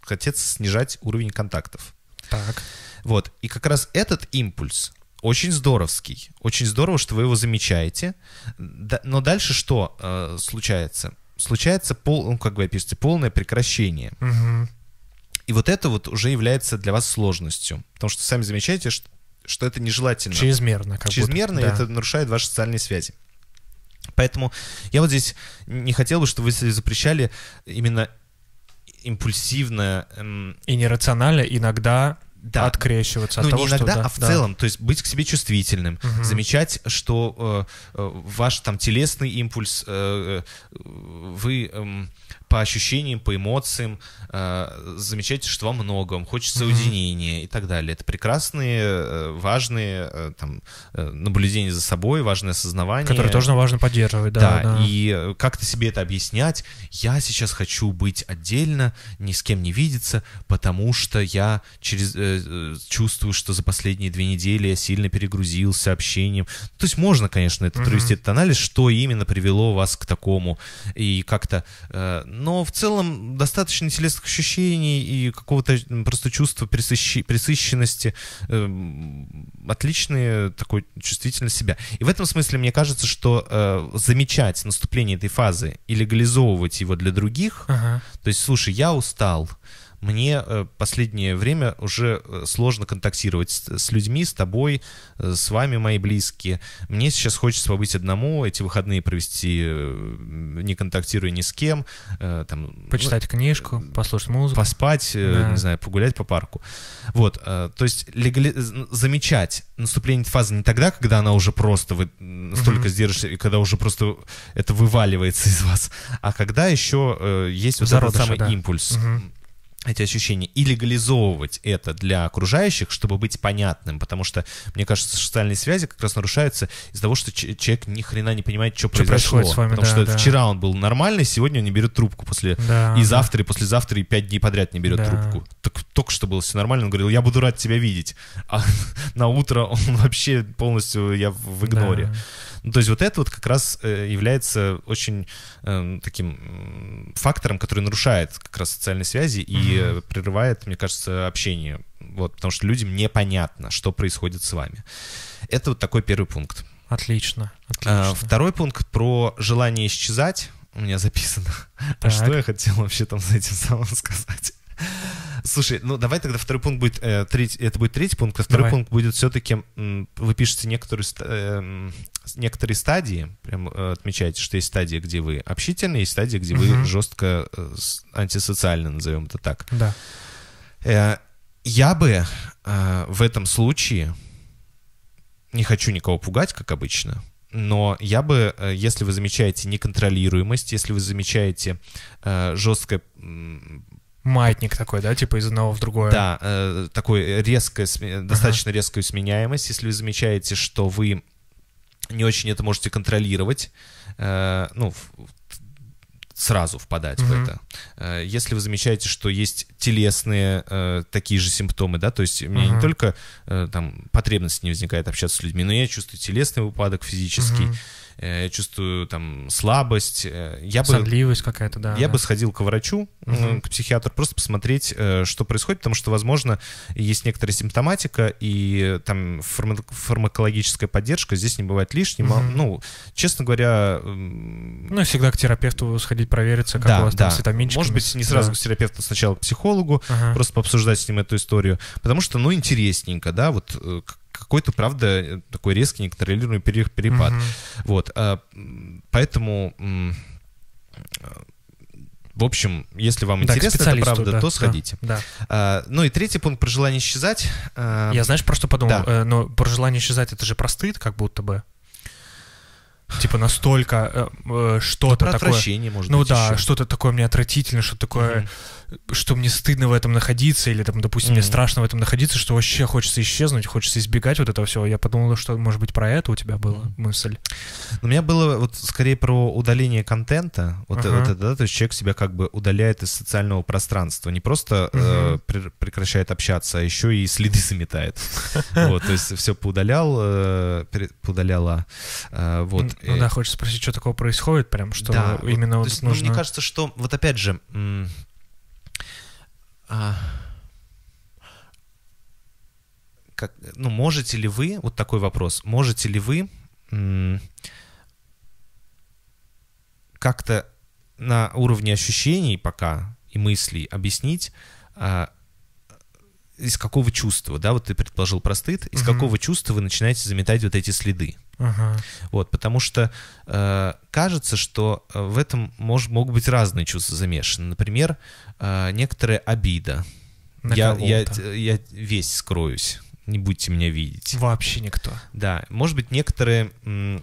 хотеться снижать уровень контактов. Так. Вот. И как раз этот импульс очень здоровский. Очень здорово, что вы его замечаете. Но дальше что э, случается? Случается, пол, ну, как вы опишете, полное прекращение. Угу. И вот это вот уже является для вас сложностью. Потому что сами замечаете, что, что это нежелательно. Чрезмерно. Как Чрезмерно, будто, да. это нарушает ваши социальные связи. Поэтому я вот здесь не хотел бы, чтобы вы запрещали именно импульсивно... Эм... И нерационально иногда да. открещиваться ну, от того, не иногда, что... Да, а в да. целом, то есть быть к себе чувствительным, угу. замечать, что э, э, ваш там телесный импульс, э, э вы... Э, по ощущениям, по эмоциям э, замечаете, что вам много, вам хочется mm-hmm. уединения и так далее. Это прекрасные, э, важные э, там, э, наблюдения за собой, важное осознавание. Которое тоже важно поддерживать, да. Да, да. и как-то себе это объяснять. Я сейчас хочу быть отдельно, ни с кем не видеться, потому что я через, э, чувствую, что за последние две недели я сильно перегрузился общением. То есть можно, конечно, это mm-hmm. провести этот анализ, что именно привело вас к такому. И как-то, э, но в целом достаточно телесных ощущений и какого-то просто чувства присыщи, присыщенности, э, отличные такой чувствительность себя. И в этом смысле мне кажется, что э, замечать наступление этой фазы и легализовывать его для других, ага. то есть, слушай, я устал, мне э, последнее время уже э, сложно контактировать с, с людьми, с тобой, э, с вами, мои близкие. Мне сейчас хочется побыть одному, эти выходные провести, не контактируя ни с кем. Там, ну, Почитать ну, книжку, послушать музыку. Поспать, да. не знаю, погулять по парку. Вот, то есть легали... замечать наступление фазы не тогда, когда она уже просто, вы настолько mm-hmm. сдержишься, и когда уже просто это вываливается из вас, а когда еще есть вот этот самый да. импульс. Угу эти ощущения и легализовывать это для окружающих, чтобы быть понятным, потому что, мне кажется, социальные связи как раз нарушаются из-за того, что человек ни хрена не понимает, что, что произошло. вами, потому да, что да. вчера он был нормальный, сегодня он не берет трубку, после да, и завтра, да. и послезавтра, и пять дней подряд не берет да. трубку. Так, только что было все нормально, он говорил, я буду рад тебя видеть, а на утро он вообще полностью, я в игноре. Да. Ну, то есть вот это вот как раз э, является очень э, таким фактором, который нарушает как раз социальные связи и mm прерывает, мне кажется, общение. Вот, потому что людям непонятно, что происходит с вами. Это вот такой первый пункт. Отлично. А, отлично. А, второй пункт про желание исчезать у меня записано. Так. А что я хотел вообще там с этим самым сказать? Слушай, ну давай тогда второй пункт будет, э, треть, это будет третий пункт, а второй давай. пункт будет все-таки, вы пишете некоторые, э, некоторые стадии, прям э, отмечаете, что есть стадия, где вы общительны, есть стадия, где вы угу. жестко э, антисоциально, назовем это так. Да. Э, я бы э, в этом случае, не хочу никого пугать, как обычно, но я бы, э, если вы замечаете неконтролируемость, если вы замечаете э, жесткое маятник такой, да, типа из одного в другое. Да, э, такой резкая, достаточно ага. резкую сменяемость. Если вы замечаете, что вы не очень это можете контролировать, э, ну, сразу впадать mm-hmm. в это. Э, если вы замечаете, что есть телесные э, такие же симптомы, да, то есть у меня mm-hmm. не только э, там потребность не возникает общаться с людьми, но я чувствую телесный выпадок физический. Mm-hmm Э, я чувствую там слабость. Э, я Сонливость бы, какая-то, да. Я да. бы сходил к врачу, угу. к психиатру, просто посмотреть, что происходит, потому что, возможно, есть некоторая симптоматика, и там фармакологическая поддержка здесь не бывает лишним. Угу. Ну, честно говоря... Ну, и всегда к терапевту сходить провериться, как да, у вас да. там с витаминчиками. Может быть, не сразу да. к терапевту, сначала к психологу, угу. просто пообсуждать с ним эту историю, потому что, ну, интересненько, да, вот какой-то, правда, такой резкий неконтролируемый перепад. Угу. Вот, а, поэтому... В общем, если вам да, интересно, это правда, да, то сходите. Да, да. А, ну и третий пункт про желание исчезать. А... Я знаешь, просто подумал, да. э, но про желание исчезать это же простыд, как будто бы. Типа настолько э, э, что-то да, такое. Отвращение, может ну быть, да, что-то такое мне отвратительное, что-то такое. Mm-hmm что мне стыдно в этом находиться, или там, допустим, mm-hmm. мне страшно в этом находиться, что вообще хочется исчезнуть, хочется избегать вот этого всего. Я подумал, ну, что, может быть, про это у тебя была mm-hmm. мысль. У меня было вот скорее про удаление контента. Вот, uh-huh. вот это, да, то есть человек себя как бы удаляет из социального пространства. Не просто uh-huh. э, пр- прекращает общаться, а еще и следы заметает. Вот, то есть все поудалял, э, поудаляла. Э, вот. Ну да, хочется спросить, что такого происходит прям, что именно ну, нужно... Мне кажется, что, вот опять же, а, как, ну, можете ли вы, вот такой вопрос, можете ли вы как-то на уровне ощущений пока и мыслей объяснить, а, из какого чувства, да, вот ты предположил простыд, из угу. какого чувства вы начинаете заметать вот эти следы. Ага. Вот, потому что э, кажется, что э, в этом мож, могут быть разные чувства замешаны. Например, э, некоторая обида. На я, я, я весь скроюсь, не будете меня видеть. Вообще никто. Да, может быть, некоторые... М-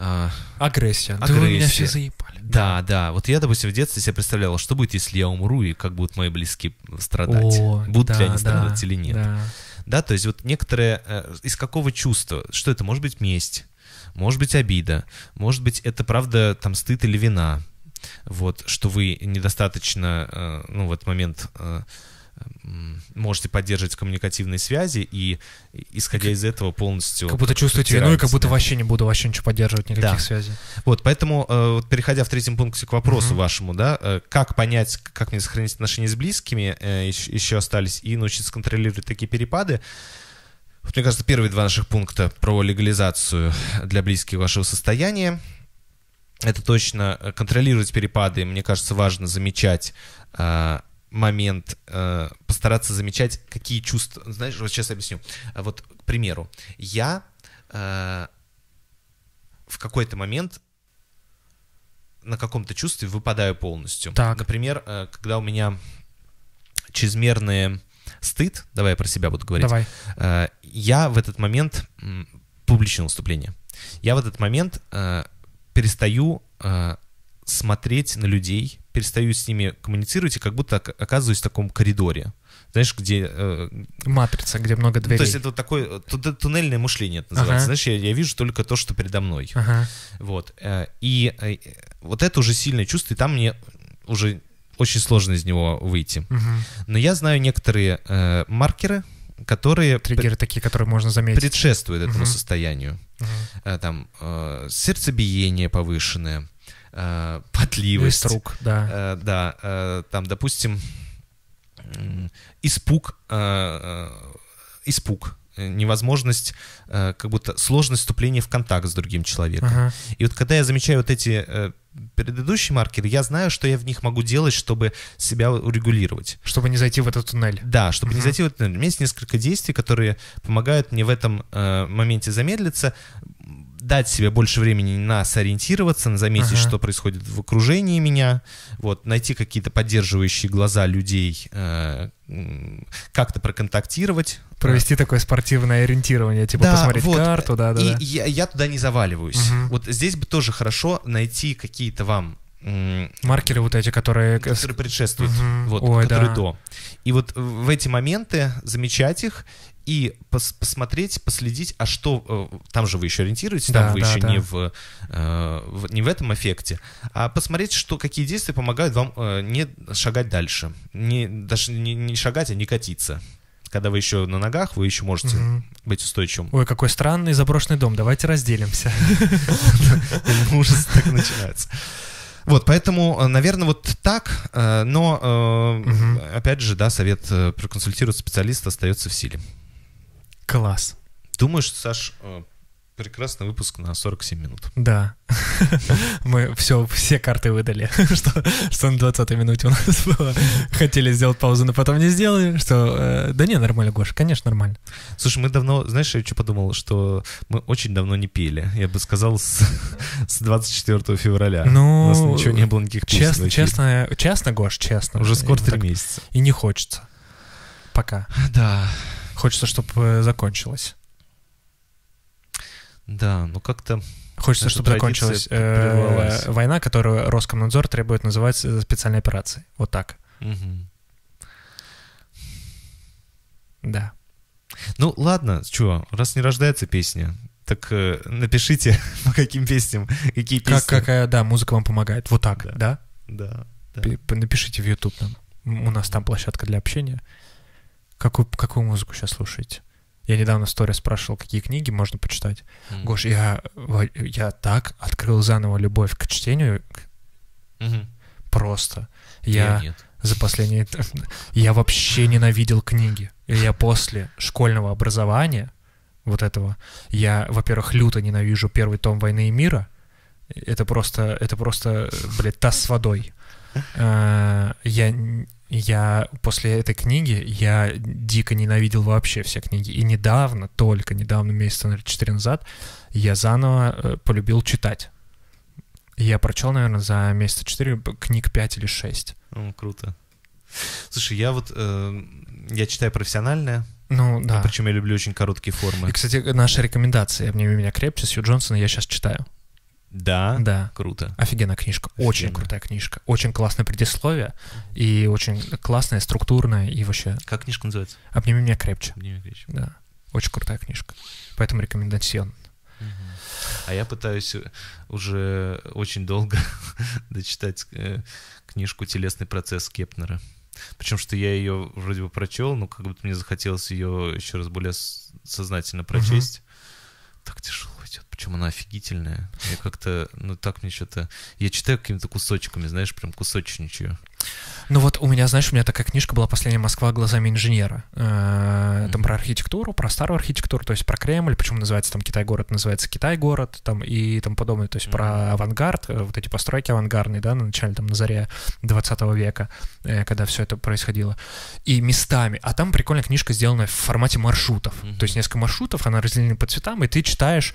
а, агрессия. Да Агрессия. вы меня все заебали. Да, да. Вот я, допустим, в детстве себе представлял, что будет, если я умру, и как будут мои близкие страдать. О, будут да, ли они да, страдать или нет. Да. да, то есть вот некоторые... Э, из какого чувства? Что это? Может быть, месть? Может быть, обида? Может быть, это, правда, там, стыд или вина? Вот, что вы недостаточно, э, ну, в этот момент э, можете поддерживать коммуникативные связи и, исходя из этого, полностью... Как будто чувствуете вину и как будто вообще не буду вообще ничего поддерживать, никаких да. связей. Вот, поэтому, э, вот, переходя в третьем пункте к вопросу угу. вашему, да, э, как понять, как мне сохранить отношения с близкими, еще, э, еще остались, и научиться контролировать такие перепады, вот, мне кажется, первые два наших пункта про легализацию для близких вашего состояния, это точно контролировать перепады, мне кажется, важно замечать момент э, постараться замечать, какие чувства. Знаешь, вот сейчас объясню. А вот, к примеру, я э, в какой-то момент на каком-то чувстве выпадаю полностью. Так. Например, э, когда у меня чрезмерный стыд, давай я про себя буду говорить. Давай. Э, я в этот момент публичное выступление. Я в этот момент э, перестаю э, смотреть на людей, перестаю с ними коммуницировать и как будто оказываюсь в таком коридоре. Знаешь, где... Э, Матрица, где много дверей. Ну, то есть это вот такое э, ту туннельное мышление это называется. Ага. Знаешь, я, я вижу только то, что передо мной. Ага. Вот. Э, и э, вот это уже сильное чувство, и там мне уже очень сложно из него выйти. Угу. Но я знаю некоторые э, маркеры, которые... Триггеры такие, которые можно заметить. Предшествуют этому угу. состоянию. Угу. Э, там э, сердцебиение повышенное, э, потливость. Лист рук, да. Э, да, э, там, допустим, испуг, э, э испуг, э, невозможность, э, как будто сложность вступления в контакт с другим человеком. Ага. И вот когда я замечаю вот эти э, предыдущие маркеры, я знаю, что я в них могу делать, чтобы себя урегулировать. Чтобы не зайти в этот туннель. Да, чтобы угу. не зайти в этот туннель. У меня есть несколько действий, которые помогают мне в этом э, моменте замедлиться дать себе больше времени на сориентироваться, на заметить, ага. что происходит в окружении меня, вот, найти какие-то поддерживающие глаза людей, э, как-то проконтактировать. Провести да. такое спортивное ориентирование, типа да, посмотреть вот. карту, да, да. И да. Я, я туда не заваливаюсь. Угу. Вот здесь бы тоже хорошо найти какие-то вам маркеры вот эти, которые, которые предшествуют, угу. вот, Ой, которые да. до. И вот в эти моменты замечать их и пос посмотреть, последить, а что э, там же вы еще ориентируетесь, да, там вы да, еще да. не в, э, в не в этом эффекте, а посмотреть, что какие действия помогают вам э, не шагать дальше, не даже не, не шагать, а не катиться. Когда вы еще на ногах, вы еще можете угу. быть устойчивым. Ой, какой странный заброшенный дом. Давайте разделимся. Ужас так начинается. Вот, поэтому, э, наверное, вот так, э, но, опять же, да, совет проконсультировать специалиста остается в силе. Класс. Думаешь, Саш, э, прекрасный выпуск на 47 минут. Да. Мы все, все карты выдали, что, что на 20-й минуте у нас было. Хотели сделать паузу, но потом не сделали. Что, э, да не, нормально, Гош, конечно, нормально. Слушай, мы давно, знаешь, я что подумал, что мы очень давно не пели. Я бы сказал, с, с 24 февраля. Ну, у нас ничего не было, никаких честно, честно, честно, Гош, честно. Уже скоро три месяца. И не хочется. Пока. Да хочется, чтобы э, закончилось. Да, ну как-то... Хочется, чтобы закончилась э, война, которую Роскомнадзор требует называть э, специальной операцией. Вот так. Угу. Да. Ну ладно, чё, раз не рождается песня, так э, напишите, по каким песням, какие песни. Как, какая, да, музыка вам помогает. Вот так, да? Да. да, да. Напишите в YouTube нам. У нас там площадка для общения. Какую, какую музыку сейчас слушаете? Я недавно в сторис спрашивал, какие книги можно почитать. Mm-hmm. Гош, я, я так открыл заново любовь к чтению. Mm-hmm. Просто. Я, я нет. за последние... Я вообще ненавидел книги. я после школьного образования вот этого, я, во-первых, люто ненавижу первый том «Войны и мира». Это просто, это просто, блядь, таз с водой. А, я я после этой книги, я дико ненавидел вообще все книги. И недавно, только недавно, месяца, наверное, 4 назад, я заново э, полюбил читать. Я прочел, наверное, за месяца четыре книг пять или шесть. Ну, круто. Слушай, я вот, э, я читаю профессиональное, ну, да. Причем я люблю очень короткие формы. И, кстати, наша рекомендация. «Обними меня крепче» Сью Джонсона я сейчас читаю. Да. Да. Круто. Офигенная книжка. Офигенно. Очень крутая книжка. Очень классное предисловие и очень классная, структурная и вообще. Как книжка называется? Обними меня крепче. Обними меня крепче. Да. Очень крутая книжка. Поэтому рекомендацион. А я пытаюсь э, уже очень долго дочитать э, книжку «Телесный процесс» Кепнера. Причем, что я ее вроде бы прочел, но как будто мне захотелось ее еще раз более сознательно прочесть. Угу. Так тяжело причем она офигительная. Я как-то, ну так мне что-то... Я читаю какими-то кусочками, знаешь, прям кусочничаю. Ну вот у меня, знаешь, у меня такая книжка была последняя «Москва глазами инженера». Э, там про архитектуру, про старую архитектуру, то есть про Кремль, почему называется там Китай-город, называется Китай-город там и там подобное. То есть про авангард, э, вот эти постройки авангардные, да, на начале там на заре 20 века, э, когда все это происходило. И местами. А там прикольная книжка сделанная в формате маршрутов. То есть несколько маршрутов, она разделена по цветам, и ты читаешь,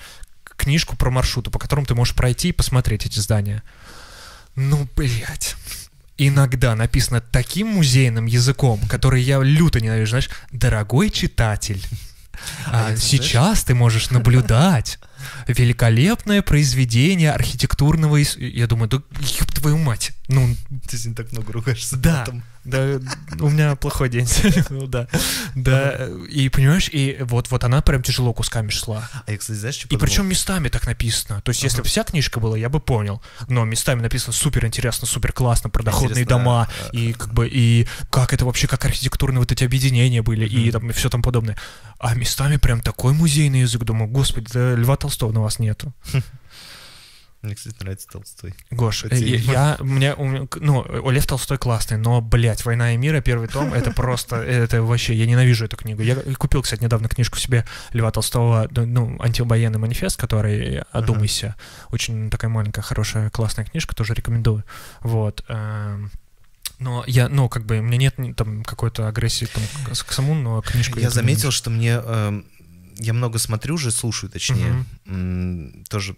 книжку про маршруты, по которым ты можешь пройти и посмотреть эти здания. Ну, блядь иногда написано таким музейным языком, который я люто ненавижу, знаешь, дорогой читатель, а, а сейчас ты можешь наблюдать великолепное произведение архитектурного... Ис... Я думаю, да ёб твою мать. Ну, Ты сегодня так много ругаешься. Да, потом. да, у меня плохой день ну да. Да, и понимаешь, и вот, вот она прям тяжело кусками шла. А я, кстати, знаешь, что И причем местами так написано. То есть, если бы вся книжка была, я бы понял. Но местами написано супер интересно, супер классно, про доходные дома, и как бы, и как это вообще, как архитектурные вот эти объединения были, и там, и все там подобное. А местами прям такой музейный язык, думаю, господи, да Льва Толстого Толстого на вас нету. Мне, кстати, нравится Толстой. Гош, э, я, я, мне, ну, Лев Толстой классный, но, блядь, «Война и мира», первый том, это просто, это вообще, я ненавижу эту книгу. Я купил, кстати, недавно книжку себе Льва Толстого, ну, антивоенный манифест, который э, «Одумайся». Очень такая маленькая, хорошая, классная книжка, тоже рекомендую. Вот. Эм, но я, ну, как бы, у меня нет там какой-то агрессии там, к, к саму, но книжку... Я, я заметил, что мне э, я много смотрю же, слушаю, точнее, угу. тоже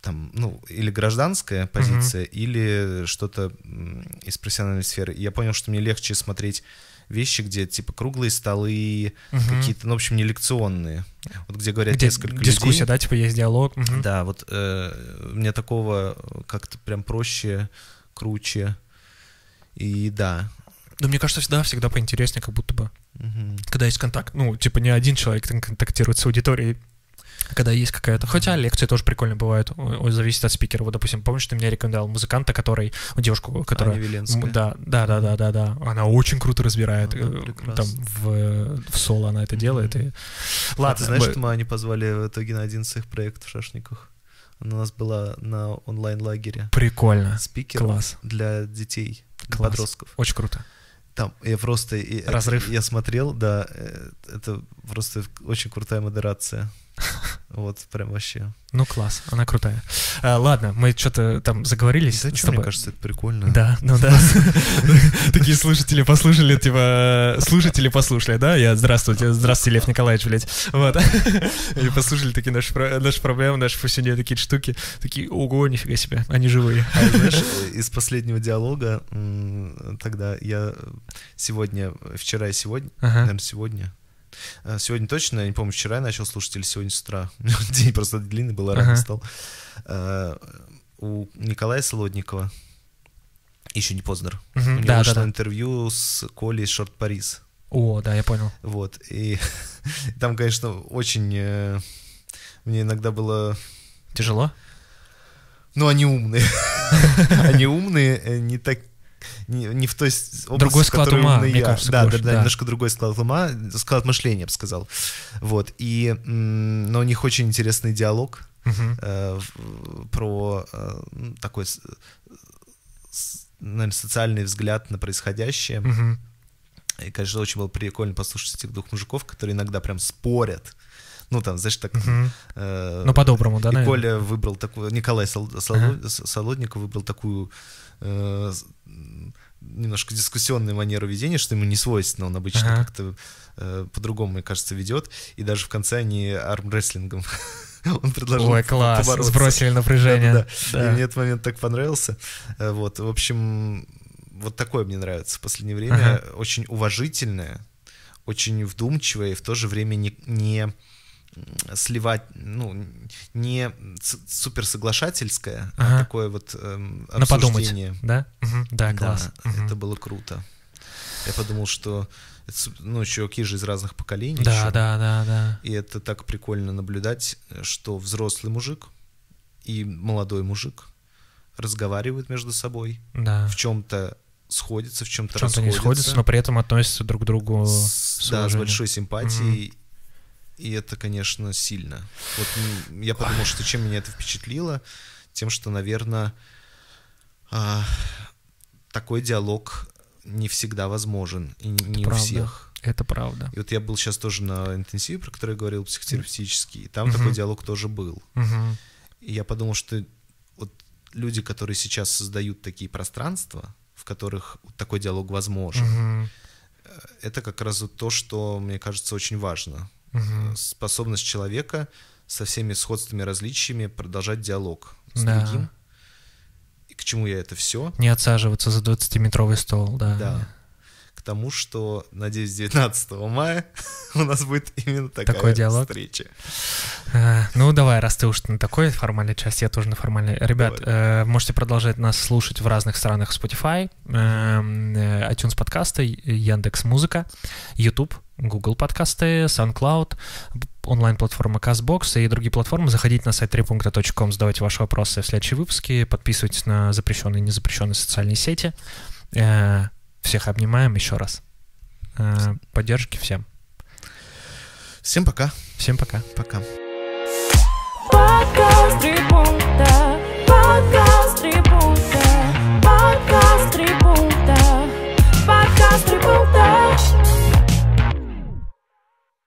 там, ну, или гражданская позиция, угу. или что-то из профессиональной сферы. И я понял, что мне легче смотреть вещи, где типа круглые столы, угу. какие-то, ну, в общем, не лекционные. Вот где говорят где несколько дискуссия, людей. да, типа есть диалог. Угу. Да, вот э, мне такого как-то прям проще, круче. И да, да, мне кажется, всегда, всегда поинтереснее, как будто бы. Угу. Когда есть контакт. Ну, типа, не один человек контактирует с аудиторией, а когда есть какая-то... Хотя лекции тоже прикольно бывают, зависит от спикера. Вот, допустим, помнишь, ты мне рекомендовал музыканта, который... Ну, девушку, которая... Аня да, да, да, да, да, да. Она очень круто разбирает. Она э, там в, в соло она это делает. Mm-hmm. И... Ладно. А ты знаешь, мы... что мы они позвали в итоге на один из своих проектов в Шашниках? Она у нас была на онлайн-лагере. Прикольно. Спикер Класс. для детей, Класс. подростков. Очень круто. Там я просто... Разрыв. Я, я смотрел, да, э, это просто очень крутая модерация. Вот, прям вообще. Ну, класс, она крутая. А, ладно, мы что-то там заговорились. Да, что, тобой. мне кажется, это прикольно. Да, ну да. Такие слушатели послушали, типа, слушатели послушали, да? Я, здравствуйте, здравствуйте, Лев Николаевич, блядь. Вот. И послушали такие наши, наши проблемы, наши фусюне, такие штуки. Такие, ого, нифига себе, они живые. А, из последнего диалога тогда я сегодня, вчера и сегодня, наверное, сегодня, Э, сегодня точно, я не помню, вчера я начал слушать или сегодня с утра. День просто длинный был, рано стал. Э, у Николая Солодникова, еще не Познер, у него вышло интервью с Колей Шорт Парис. О, да, я понял. Вот, и там, конечно, очень... Э, мне иногда было... Тяжело? Ну, они умные. они умные, не так не, не в той области, Другой склад ума, мне я. кажется, да, больше, да, да, да, немножко другой склад ума, склад мышления, я бы сказал. Вот, и, но у них очень интересный диалог угу. э, про э, ну, такой, наверное, социальный взгляд на происходящее. Угу. И, конечно, очень было прикольно послушать этих двух мужиков, которые иногда прям спорят. Ну, там, знаешь, так... Угу. Э, ну, по-доброму, да, И наверное? Коля выбрал такую... Николай Сол, Сол, ага. Солодников выбрал такую э, немножко дискуссионная манера ведения, что ему не свойственно, он обычно ага. как-то э, по-другому, мне кажется, ведет, и даже в конце они армрестлингом он предложил Ой, класс, побороться. сбросили напряжение. Да, да, да. И мне этот момент так понравился. Э, вот, в общем, вот такое мне нравится в последнее время. Ага. Очень уважительное, очень вдумчивое и в то же время не... не сливать, ну, не супер соглашательское, а ага. а такое вот эм, обсуждение. Подумать, да? Угу, да, класс. Да, э, угу. Это было круто. Я подумал, что ну, чуваки же из разных поколений. Да, еще. да, да, да. И это так прикольно наблюдать, что взрослый мужик и молодой мужик разговаривают между собой. Да. В чем-то сходятся, в чем-то в чем -то расходятся. не сходятся, но при этом относятся друг к другу с, с да, с большой симпатией. mm и это, конечно, сильно. Вот я подумал, что чем меня это впечатлило, тем, что, наверное, а, такой диалог не всегда возможен. И это не правда. у всех. Это правда. И вот я был сейчас тоже на интенсиве, про который я говорил, психотерапевтический, и там угу. такой диалог тоже был. Угу. И я подумал, что вот люди, которые сейчас создают такие пространства, в которых такой диалог возможен, угу. это как раз вот то, что, мне кажется, очень важно угу. способность человека со всеми сходствами, различиями продолжать диалог с да. другим. И к чему я это все? Не отсаживаться за 20-метровый стол, да. Да тому, что, надеюсь, 19 мая у нас будет именно такая Такой диалог. встреча. Э, ну, давай, раз ты уж на такой формальной части, я тоже на формальной. Ребят, э, можете продолжать нас слушать в разных странах Spotify, эм, э, iTunes подкасты, Яндекс Музыка, YouTube, Google подкасты, SoundCloud, онлайн-платформа CastBox и другие платформы. Заходите на сайт трипункта.ком, задавайте ваши вопросы в следующие выпуски подписывайтесь на запрещенные и незапрещенные социальные сети. Э, всех обнимаем еще раз. Э, поддержки всем. Всем пока. Всем пока. Пока. Подкаст три Подкаст три Подкаст три Подкаст три